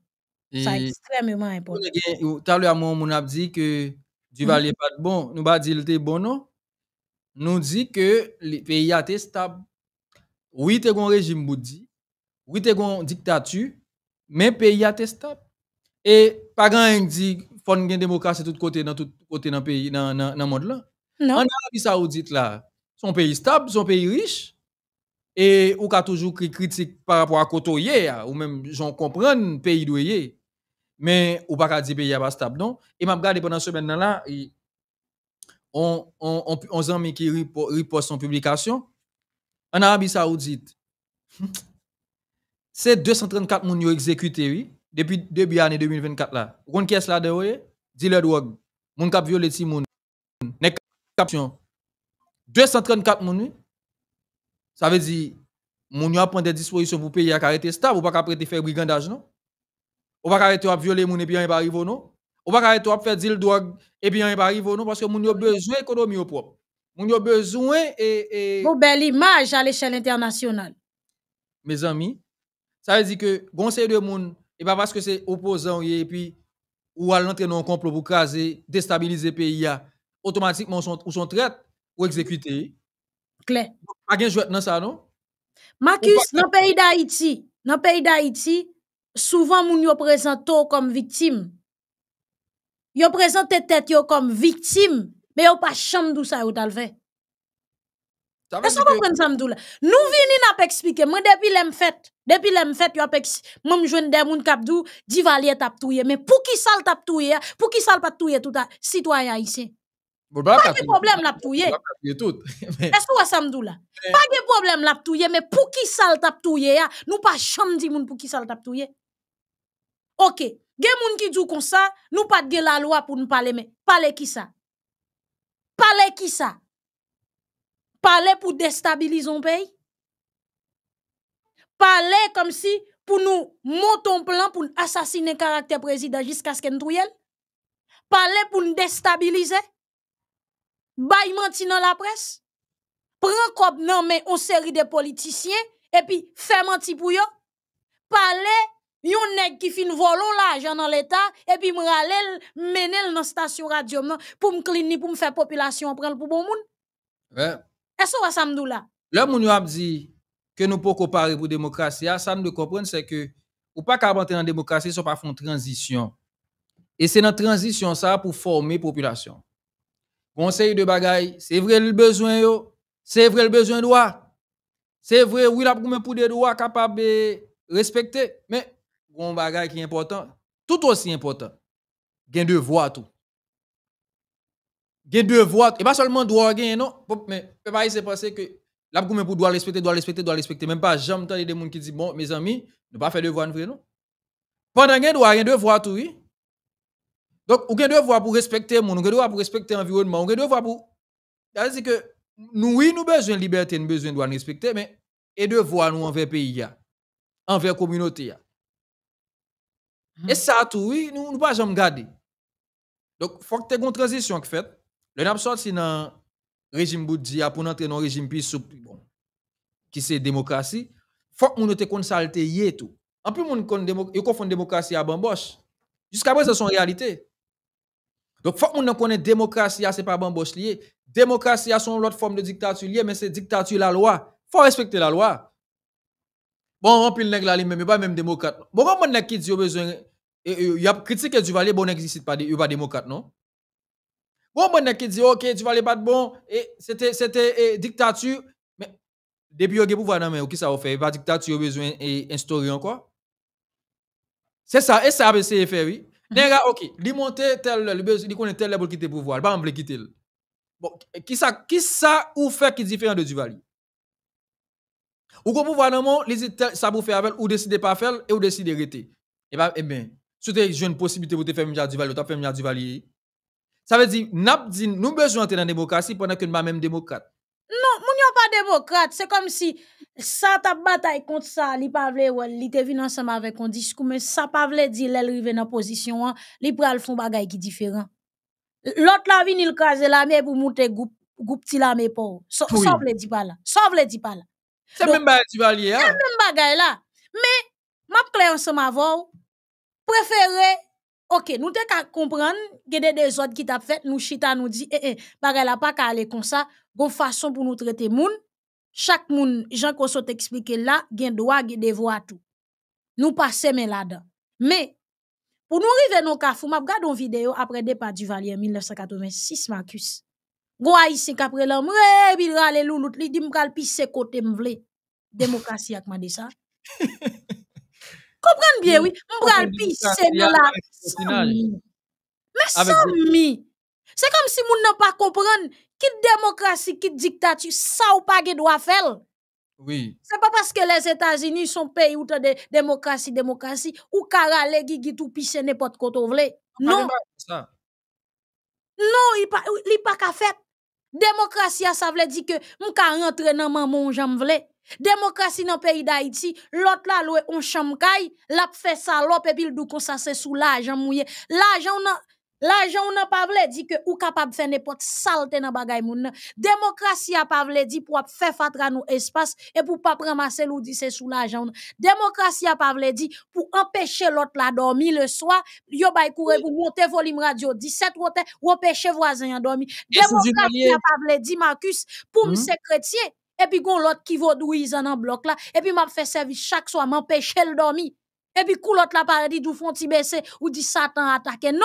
C'est extrêmement important. Tout à l'heure, mon a dit que du hmm. valier pas de bon, nous pas dit le bon non. Nous dit que le pays a été stable. Oui, tu es un régime bouddhiste oui, t'es une dictature, mais le pays a stable. Et pas grand dit, faut une démocratie de tout côté dans tout côté dans pays dans dans monde là. En Arabie Saoudite là, son pays stable, son pays riche et ou a toujours critique par rapport à Kotoyer ou même j'en comprends pays doyer. Mais ou pas dire pays pas stable non et m'a regardé pendant semaine là on on on, on, qui riposte son publication en Arabie Saoudite c'est 234 moun yo exécuté oui depuis début année 2024 là on qui est là de dealer drug moun kap violer ti moun nek caption 234 moun ça veut dire moun yo prend des dispositions pour payer à arrêter stable ou pas prêter faire brigandage non ou pas arrêter à violer moun et puis on pas arrivé, non ou pas arrêter à faire deal drug et puis on pas arrivé, non parce que moun yo besoin économie au propre moun yo besoin et et bon belle image à l'échelle internationale mes amis ça veut dire que conseil de monde, et pas parce que c'est opposant, et puis, ou à l'entrée dans un complot pour craser, déstabiliser le pays, automatiquement, son, ou sont traités ou exécutés. Clair. A de jouet non ça, non? Marcus, dans le pays d'Haïti, dans pays d'Haïti, souvent, moun yo présente comme victime. Yo présente tête yo comme victime, mais yo pas chambre d'où ça yo ça. Est-ce que vous comprenez ça, Nous venons à expliquer. Moi, depuis les fait, depuis l'aime fait, je suis même jeune des gens qui ont dit, Divalier tap Mais pour qui ça tap touye? Pour qui ça pas touye tout à citoyen ici? Bah, bah, pas de problème la touye. Est-ce que vous comprenez Pas de problème la touye, mais pour qui ça tap touye? Hein? Nous pas chambres de gens pour qui ça tap touye. Ok. Gen moun qui djou comme ça, nous pas de la loi pour nous parler, mais parler qui ça? Parler qui ça? Parler pour déstabiliser un pays. Parler comme si pour nous monter un plan pour assassiner le caractère président jusqu'à ce qu'il nous Parler pour nous déstabiliser. Bail mentir dans la presse. prend comme non mais on série de politiciens et puis pour les yo, qui yon neg dans dans volon et puis me l'Etat, dans mrale dans station radio pour me pour pour me faire population prendre pour bon monde. Est-ce là? Le moun a dit que nous pouvons parler pour la démocratie, ah, ça nous comprendre c'est que ou pas qu'à rentrer en démocratie sans pas font une transition. Et c'est dans transition ça pour former population. Conseil de bagaille, c'est vrai le besoin yo, c'est vrai le besoin de droit. C'est vrai, oui, la pour des droits capables de respecter, mais un bagaille qui est important, tout aussi important, gain de voix tout gen devoir et pas seulement droit gagner non mais pas c'est penser que la pour doit respecter doit respecter doit respecter même pas jamais entendre des gens qui disent bon mes amis ne pas faire devoir vrai non pendant gen droit gen devoir tout oui donc ou gen devoir pour respecter monde ou gen devoir pour respecter environnement ou gen devoir pour cest veut dire que nous oui nous besoin de liberté nous besoin de respecter mais et devoir nous envers pays envers communauté mm et ça tout oui nous ne pas jamais garder donc faut que tu une transition qui fait. Le n'a sorti dans le régime bouddhiste pour entrer dans le régime plus qui c'est démocratie, Il faut que les gens consulter yé tout. En plus monde la démocratie à bamboche. Jusqu'à présent c'est son réalité. Donc il faut que connaissent la démocratie c'est pas bamboche lié. Démocratie à son autre forme de dictature mais c'est dictature la loi. Il Faut respecter la loi. Bon, on nez, nèg la limite mais pas même démocrate. Bon, comment nèg qui dit besoin il y a critiqué du valet bon n'existe pas il pas démocrate non Bon, bon, qui dit, OK, tu vas pas battre bon, et c'était, c'était, dictature. Mais, depuis, vous pouvoir mais qui ça vous fait? Pas dictature, besoin et instaurer encore. C'est ça, et ça, c'est fait, oui. Mhm. Nègre, OK, il monter tel, li connaît tel pour quitter pouvoir, pas en quitter. Bon, qui ça, qui ça ou fait qui est différent de Duvalier? Ou qu'on pouvoir dans mon, ça vous fait avec, ou décider pas faire, et ou décider de Et bien, bah, eh si tu as une possibilité pour te faire Mia Duvalier, tu as fait Duvalier. Ça veut dire, nous avons besoin d'entrer dans la démocratie pendant que nous sommes même démocrate. Non, nous n'avons pas démocrate. C'est comme si ça, ta bataille contre ça, il pas vle, il te ensemble avec un discours, mais ça pas vle dire l'elle arrive dans position, hein. li pral font bagay qui différent. L'autre la vin, il la pour monter groupe, groupe ti la pour. Ça vle dit pas là. Ça pas là. C'est même bagay tu hein. C'est même bagay là. Mais, m'a clair ensemble avant, préférer Ok, nou te comprendre kompran, gede de zot ki tap nous nou chita nou di, eh eh, bare la pa ka ale kon sa, gon fason pou nou trete moun, chak moun, jan kon so te eksplike la, gen droit gen devwa tout. Nous pase men dedans Mais, pour nous nou rive nos ka fou, regarde une vidéo après apre depa du Valier 1986, Marcus. Gwa isen kapre la, eh, mre, bil rale loulout li, di côté pis se kote mvle. Demokrasi akman de sa. Komprenn bie wè, mwen pral pi sè nè la, sa mi. Mè sa mi. Se kom si moun nan pa komprèn, ki demokrasi, ki diktati, sa ou pa ge do a fèl. Se pa paske les Etats-Unis son peyi ou ta demokrasi, demokrasi, ou kara le gi gitou pi sè nè pot koto vle. Non, non li pa ka fèp. Demokrasi a sa vle di ke mwen ka rentre nan man moun janm vle. Démocratie dans le pays d'Haïti, l'autre là loue on chamkay, l'a fait ça l'op et puis dou kon ça c'est sous l'argent mouillé. L'argent nan n'a pas vle dire que ou capable faire n'importe salte dans bagay moun. Démocratie a pas vle dire pour faire fatra nou espace et pour pas ramasser l'ou dit c'est sous l'argent. Démocratie a pas vle dire pour empêcher l'autre là dormir le soir, yo bay courir pour monter volume radio 17 ou empêcher voisin dormir. Démocratie a pas vle dire Marcus pour me hmm? secrétier et puis gon l'autre qui ils en bloc là et puis m'a fait service chaque soir m'empêcher le dormir. et puis cou l'autre la paradis d'où font petit baisser ou dit satan attaquer non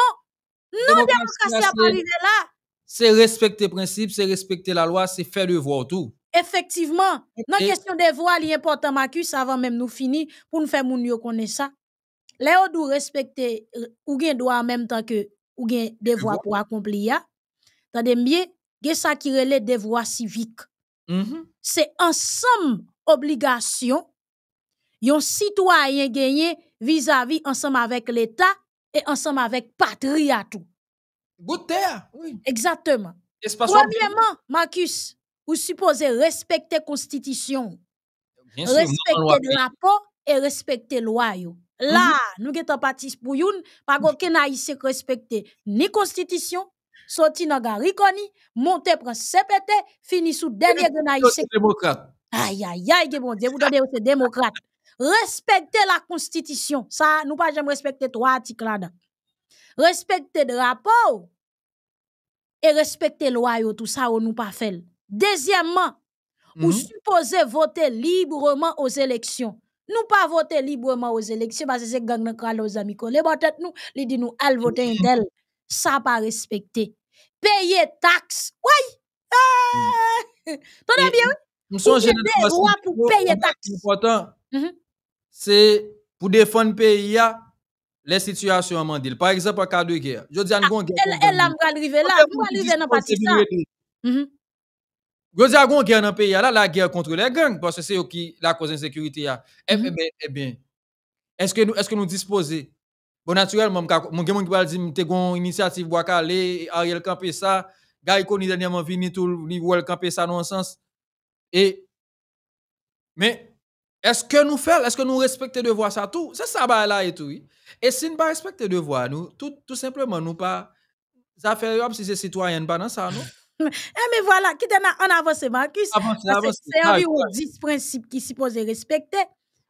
non démocratie à paris là c'est respecter principe c'est respecter la loi c'est faire le voir tout effectivement la question des voix c'est important Marcus avant même nous finir pour nous faire moun yo connaître ça là ou respecter ou gen droit en même temps que ou des devoir pour accomplir ya. Tandem bien, c'est ça qui relève devoir civique. civiques. Mm-hmm c'est C'est somme obligation yon citoyen gagné vis à vis en somme l'État et et en somme avec Goutè! Oui. Exactement. Premièrement, Marcus, vous supposez respecter la respecter respecter le respecter et respecter La, mm nous nou un patis pou youn, pa na ni Constitution, sorti dans Gariconi, monté prend CPT, fini sous dernier grenaille. démocrate. Aïe, aïe, aïe, bon Dieu, vous donnez ces démocrates. Respectez la constitution. Ça, nous pas jamais respecter trois articles là-dedans. Respectez le rapport et respectez loi tout ça ou nous pas fait. Deuxièmement, vous mhm. supposez voter librement aux élections. Nous pas voter librement aux élections parce que c'est gang nan kral aux amis. Les bon nous, li dit nous al voter un tel. Ça pas respecté payer taxes. Oui. Ah! T'en bien, pour mm-hmm. c'est pour défendre le pays, hein, les situations mandiles Par exemple, en cas de guerre. Je dis arrivé ah, elle, là, arriver là. arriver dans le mm-hmm. Je dis guerre dans le pays, là, hein, la guerre contre les gangs, parce que c'est qui la cause d'insécurité. Hein. Eh, mm-hmm. eh, eh bien, est-ce que nous disposons Bon, naturellement, mon gars qui parle dit, m'te gon initiative Boakale, Ariel Campé ça, Gary Koni dernièrement vini tout, li Wall Campé ça non sens. Et, mais, est-ce que nous faisons, est-ce que nous respectons devoir ça tout? C'est ça, bah, là et tout. Oui? Et si nous pas respectons devoir, nous, tout, tout simplement, nous pas, ça fait si c'est citoyen, pas dans ça, non? Eh, mais voilà, qui en avance, Marcus. C'est un 10 principes qui supposent respecter,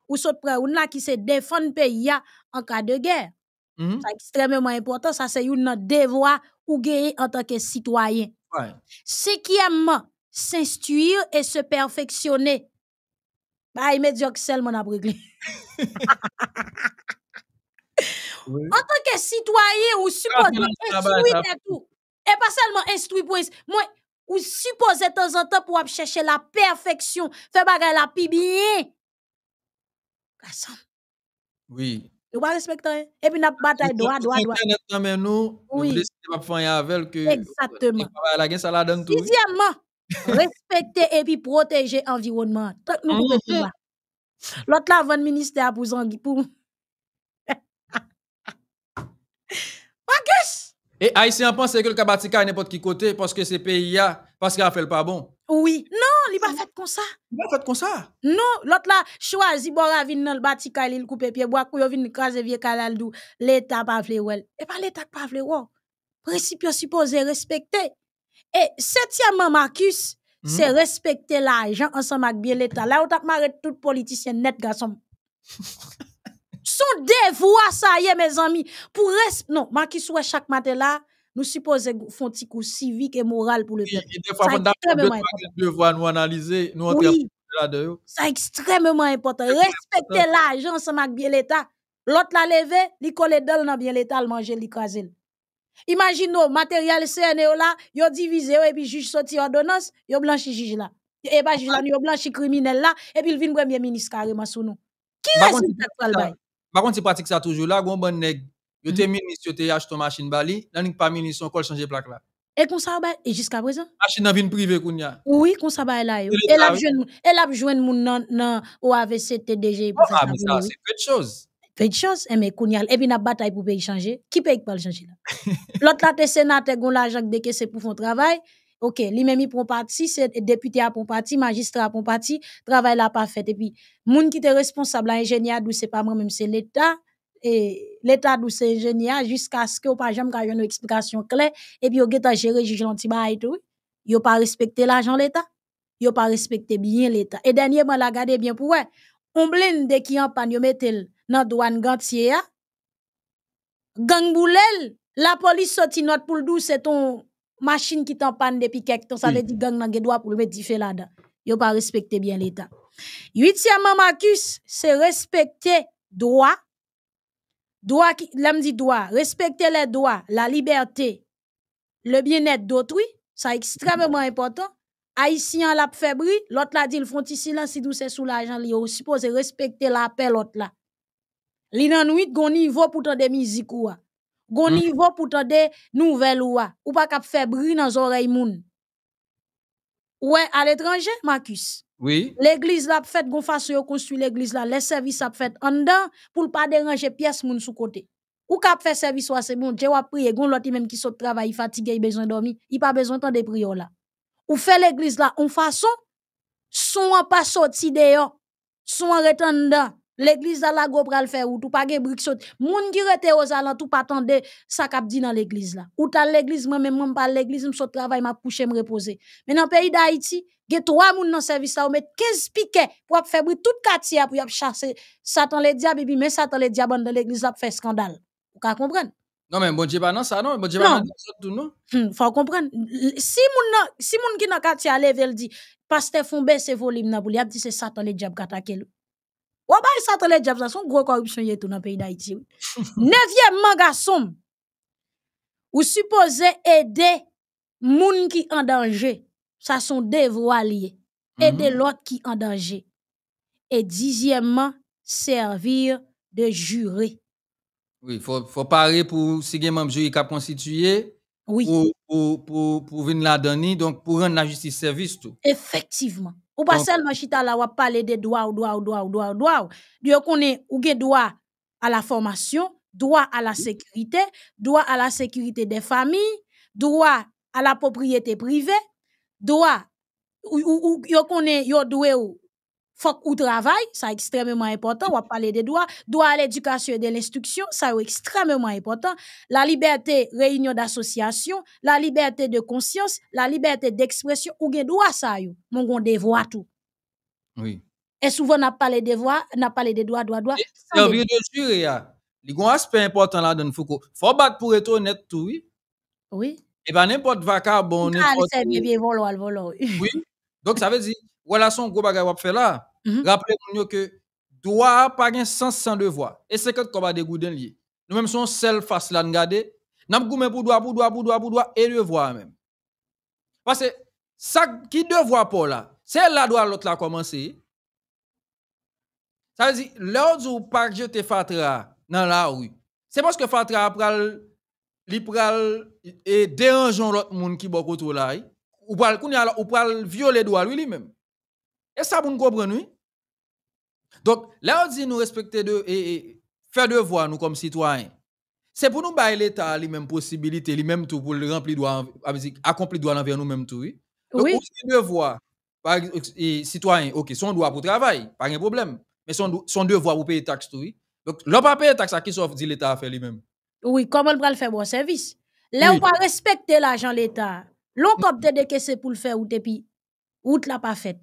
ou prêts, ou là qui se défendent pays hein, en cas de guerre. C'est mm-hmm. extrêmement important. Ça, c'est un devoir ou gagner en tant que citoyen. qui aime s'instruire et se perfectionner. Bah, il me dit que seulement a En tant que citoyen ou supposez ah, instruit et tout. Et pas seulement instruit pour Moi, ou supposé de temps en temps pour chercher la perfection, faire bagaille la pi bien. Oui. Nous pas respecter. Et puis, nous bataille droit, droit, droit. nous, oui. nous décidons pas faire avec que. Exactement. La donne tout. Sixièmement, respecter et puis protéger l'environnement. Tant que nous mmh. pouvons L'autre là, le ministère pour Zangi pour. Et Haïtien pense que le Kabatika n'est n'importe qui côté parce que c'est pays là parce qu'elle fait pas bon. Oui. Non, il pas ah. fait comme ça. Il pas fait comme ça. Non, l'autre là, choisi bora vin dans le batika, il coupe pied bois, couille vin craser vieux calaldou. L'état pas vle Et pas eh ben, l'état pas vle wel. Principe supposé respecter. Et septièmement Marcus, mm -hmm. c'est respecter l'argent ensemble avec bien l'état. Là on t'as marre tout politicien net garçon. Son devoir ça y est mes amis pour respect non, Marcus ouais chaque matin là nous supposons font un coup civique et moral pour le pays. Oui, et des fois, on devoir nous analyser, nous oui. C'est extrêmement important. Respecter l'argent, ça m'a bien l'État. L'autre l'a levé, li collé dans bien l'État, le manger, l'écraser. Imaginez, le matériel CNEO là, yo divisé et puis juge sorti ordonnance, yo blanchi juge là. Et bien bah, juge là, yo blanchi criminel là, et puis il vient premier ministre carrément sous nous. Qui est-ce le Par contre, c'est pratique ça toujours là, bon nèg Yo te mhm. ministre, yo te achete ton machine bali, nan pas ministre, on kol changer plaque là. Et qu'on ça et jusqu'à présent. Machine dans vin privé kounya. Oui, qu'on ça là. Elle a joindre elle a joindre moun nan nan OAVC TDG pour oh, Ah, mais ça c'est peu de choses. Peu de choses, eh, mais kounya et puis n'a bataille pour pays changer, qui paye pas le changer là. L'autre là te sénateur gon l'argent que c'est pour font travail. OK, lui même il prend parti, c'est député à pour parti, magistrat pour parti, travail là parfait. et puis moun qui est responsable à ingénieur d'où c'est pas moi même c'est l'état l'État d'où c'est ingénieur jusqu'à ce qu'on pas jamais une explication claire et puis on gère géré juge et tout. Yo pas respecté l'argent l'État. Yo pas respecté bien l'État. Et dernièrement la gardé bien pour ouais. On blinde qui en panne yo mettel dans douane gantier ah. Gang boulel, la police sorti note pour le c'est ton machine qui t'en panne depuis quelques temps, ça veut dire gang nan droit pour le mettre fait là-dedans. Yo pas respecté bien l'État. Huitièmement, Marcus, c'est respecter droit l'homme dit droit, respecter les droits, la liberté, le bien-être d'autrui, ça est extrêmement important. Haïtien l'a brûler, l'autre l'a dit, ils font ici si c'est sous l'argent, li ou suppose respecter la paix l'autre là. Li nan gon niveau pour de musique ou Gon hmm. niveau pour de nouvelles ou Ou pas qu'à brûler dans les oreilles moun. Ouais, à l'étranger, Marcus. Oui. L'église l'a fait gon façon yo construit l'église là, les services a fait en dedans pour pas déranger pièce moun sous côté. Ou k'ap fait service c'est bon, Dieu a prié gon l'autre même qui saute travail fatigué, il besoin dormir, il pas besoin tant de prier là. Ou fait l'église là en façon son an pas sorti dehors, son an retan L'église là la go pral faire ou tout pas gen brique saute. Moun qui rete aux tout pas tande ça k'ap di dans l'église là. Ou ta l'église moi même moi pas l'église me saute travail m'a coucher me reposer. Mais dans pays d'Haïti, a trois moun dans service la, ou met 15 piquets pour faire tout quartier pour chasser Satan les diables, mais Satan les diables dans l'église pour fait scandale. Vous comprenez? Non mais bon Dieu pas non ça non, bon Dieu pas non tout non. Hmm, faut comprendre. Si moun nan, si moun qui nan quartier a level di pasteur font baisser volume nan pou dit c'est Satan les diables qui attaquer lui. Ou pas, bah, Satan les diables son gros corruption y tout dans pays d'Haïti. Neuvièmement vous Ou supposé aider moun qui en danger ça sont des voies liées et mhm. l'autre qui en danger. Et dixièmement, servir de juré. Oui, il faut, faut pour si un membre jury qui a constitué. Oui. Pour, pour, pour, venir la donner, donc pour rendre la justice service tout. Effectivement. Ou pas seulement chita la va parler de droit ou droit ou droit ou droit ou droit. Dieu ou droit à la formation, droit à la sécurité, droit à la sécurité des familles, droit à la propriété privée, doit ou, ou, yo konnen yo doué ou faut ou travail ça extrêmement important on va parler des droits droit à l'éducation et de l'instruction ça extrêmement important la liberté réunion d'association la liberté de conscience la liberté d'expression ou gen droit ça yo mon gon devoir tout oui e et souvent n'a parlé des voix n'a parlé des droits droits droits de sûr il y a un aspect important là dans Foucault faut battre pour être honnête tout oui oui et eh bien, n'importe vaca, bon, n'importe. Oui. Donc, ça veut dire, voilà son gros bagage, on faire là. Mm-hmm. Rappelez-vous que doit pas un sens sans devoir. Et c'est quand on va dégoûter lié. Nous même son seul face là, regarder. N'a pas pour droit pour droit pour droit pour droit et devoir même. Parce que ça qui devoir pour là, c'est là doit l'autre là commencer. Ça veut dire, l'ordre ou pas te fatra dans la rue, c'est parce que fatra après li pral et dérangeant l'autre monde qui bok autour là ou pral kounya ou violer droit lui lui-même et ça pour nous comprendre oui donc là on dit nous respecter de et, e, faire devoir nous comme citoyens c'est pour nous bailler l'état les même possibilités les même tout pour le remplir droit accomplir droit envers nous même tout oui donc oui. devoir par citoyen e, OK son droit pour travail pas de problème mais son, son devoir pour payer taxe tout oui donc l'on pas payer taxes à qui sauf dit l'état à fait lui-même oui, comment le faire bon service? Là, on pas respecter l'argent l'État. peut des décaisser pour le faire ou depuis, ou l'a pas fait.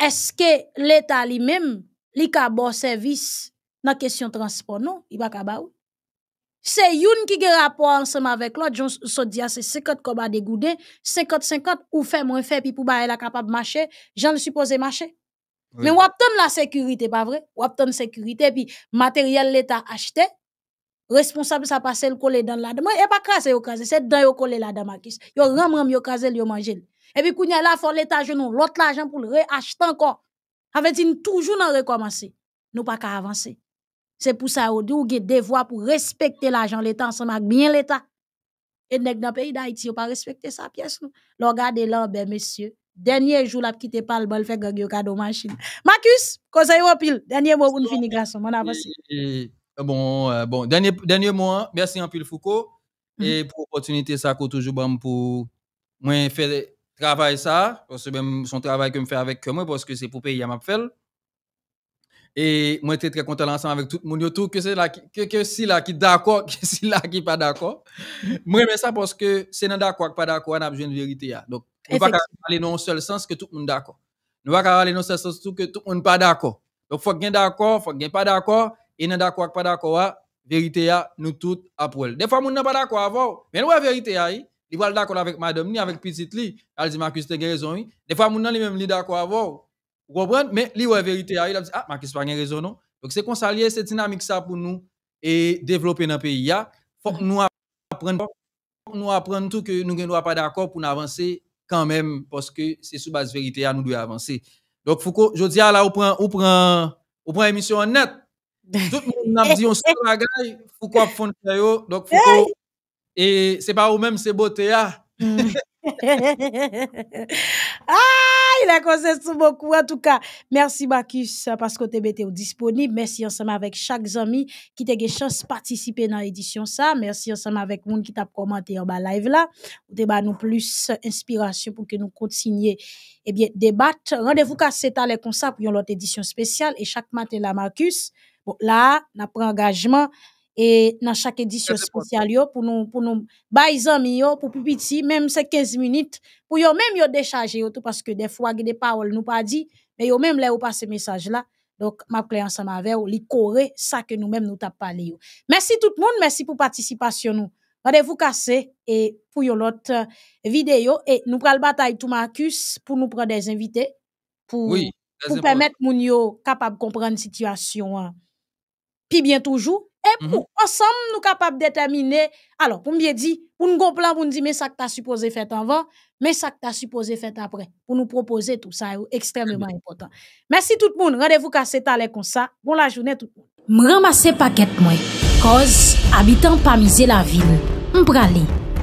Est-ce que l'État lui-même, li ka bon service dans la question transport? Non, il va ka ba ou. C'est une qui a rapport ensemble avec l'autre. J'en so que c'est 50 de goudé, 50-50, ou fait moins fait, puis pour ba la capable de marcher, j'en le marcher. Mais on obtient la sécurité, pas vrai? On obtient la sécurité, puis matériel l'État acheté, responsable ça passe le coller dans la daman, et pas krasi yo krasi, se dan yo kole la damakis. Yo ram ram yo krasi yo manger et puis kounya la for l'Etat jenon, lot l'ajan pou le réacheter encore Ave di nou toujours nan nous Nou pa ka avancer Se pou sa ou di ou des voix pour respecter l'argent l'état ça marque bien l'état et nek nan pays d'Haïti iti yo pa respekte sa pièce nou. là gade lan ben mesye. dernier jour la pkite pal bal fe gang yo kado Marcus yo pile dernier dernier mot koun fini garçon Mon avance Bon, euh, bon, dernier, dernier mot, merci en pile Foucault. Mhm. Et pour l'opportunité, ça coûte toujours bon pour moi faire travail ça, parce que même ben, son travail que je fais avec moi, parce que c'est pour payer ma fait. Et moi, suis très content ensemble avec tout le monde, que c'est là, que, que si là qui d'accord, que si là qui pas d'accord. moi, mais ça parce que c'est non d'accord, pas d'accord, on a besoin de vérité. Hein. Donc, on ne pouvons pas aller dans un seul sens que tout le monde d'accord. Nous ne pouvons pas aller dans un seul sens que tout le monde pas d'accord. Donc, il faut qu'il y d'accord, il faut qu'il y pas d'accord et n'est d'accord pas d'accord vérité a nous à après des fois moun nan pas d'accord avant mais la vérité a il va d'accord avec madame avec petite li elle dit Marcus as raison des fois nous nan li même li d'accord avant vous comprenez mais li ouais vérité a il a dit ah Marcus pas raison donc c'est s'allie, cette dynamique ça pour nous et développer notre pays Il faut que nous apprendre nous apprendre tout que nous ne sommes pas d'accord pour avancer quand même parce que c'est sous base vérité à nous devons avancer. Donc Foucault, je dis à là on prend une prend émission en net tout le monde dit, se bagay, fou kwa fait kè yo, dok donc kwa, e se ou ah, il a conseillé beaucoup. En tout cas, merci Marcus parce que tu été disponible. Merci ensemble avec chaque ami qui t'a eu chance de participer dans l'édition ça. Merci ensemble avec monde qui t'a commenté en bas live là. Ou débat nous plus inspiration pour que nous continuions et eh bien débattre. Rendez-vous qu'à c'est comme ça pour une autre édition spéciale et chaque matin là Marcus là, on a engagement et dans chaque édition spéciale pour nous pour nous pour pipiti même ces 15 minutes pour yo même yo décharger tout parce que des fois des paroles nous pas dit mais yo même là ou passe message là donc m'a clé ensemble avec li ça que nous même nous t'a parlé merci tout le monde merci pour participation nous rendez-vous cassé et pour l'autre euh, vidéo et nous prenons le bataille tout Marcus pour nous prendre des invités pour pour permettre moun yo de comprendre situation hein puis bien toujours. Et mhm. pour ensemble, nous capables de déterminer, alors, pour bien dire, pour nous comprendre, pour nous dire, mais ça que tu as supposé faire avant, mais ça que tu as supposé faire après, pour nous proposer tout ça, est extrêmement important. Merci tout le monde. Rendez-vous cassé allé comme ça. Bon la journée tout le monde. paquet moi, cause habitant pas la ville.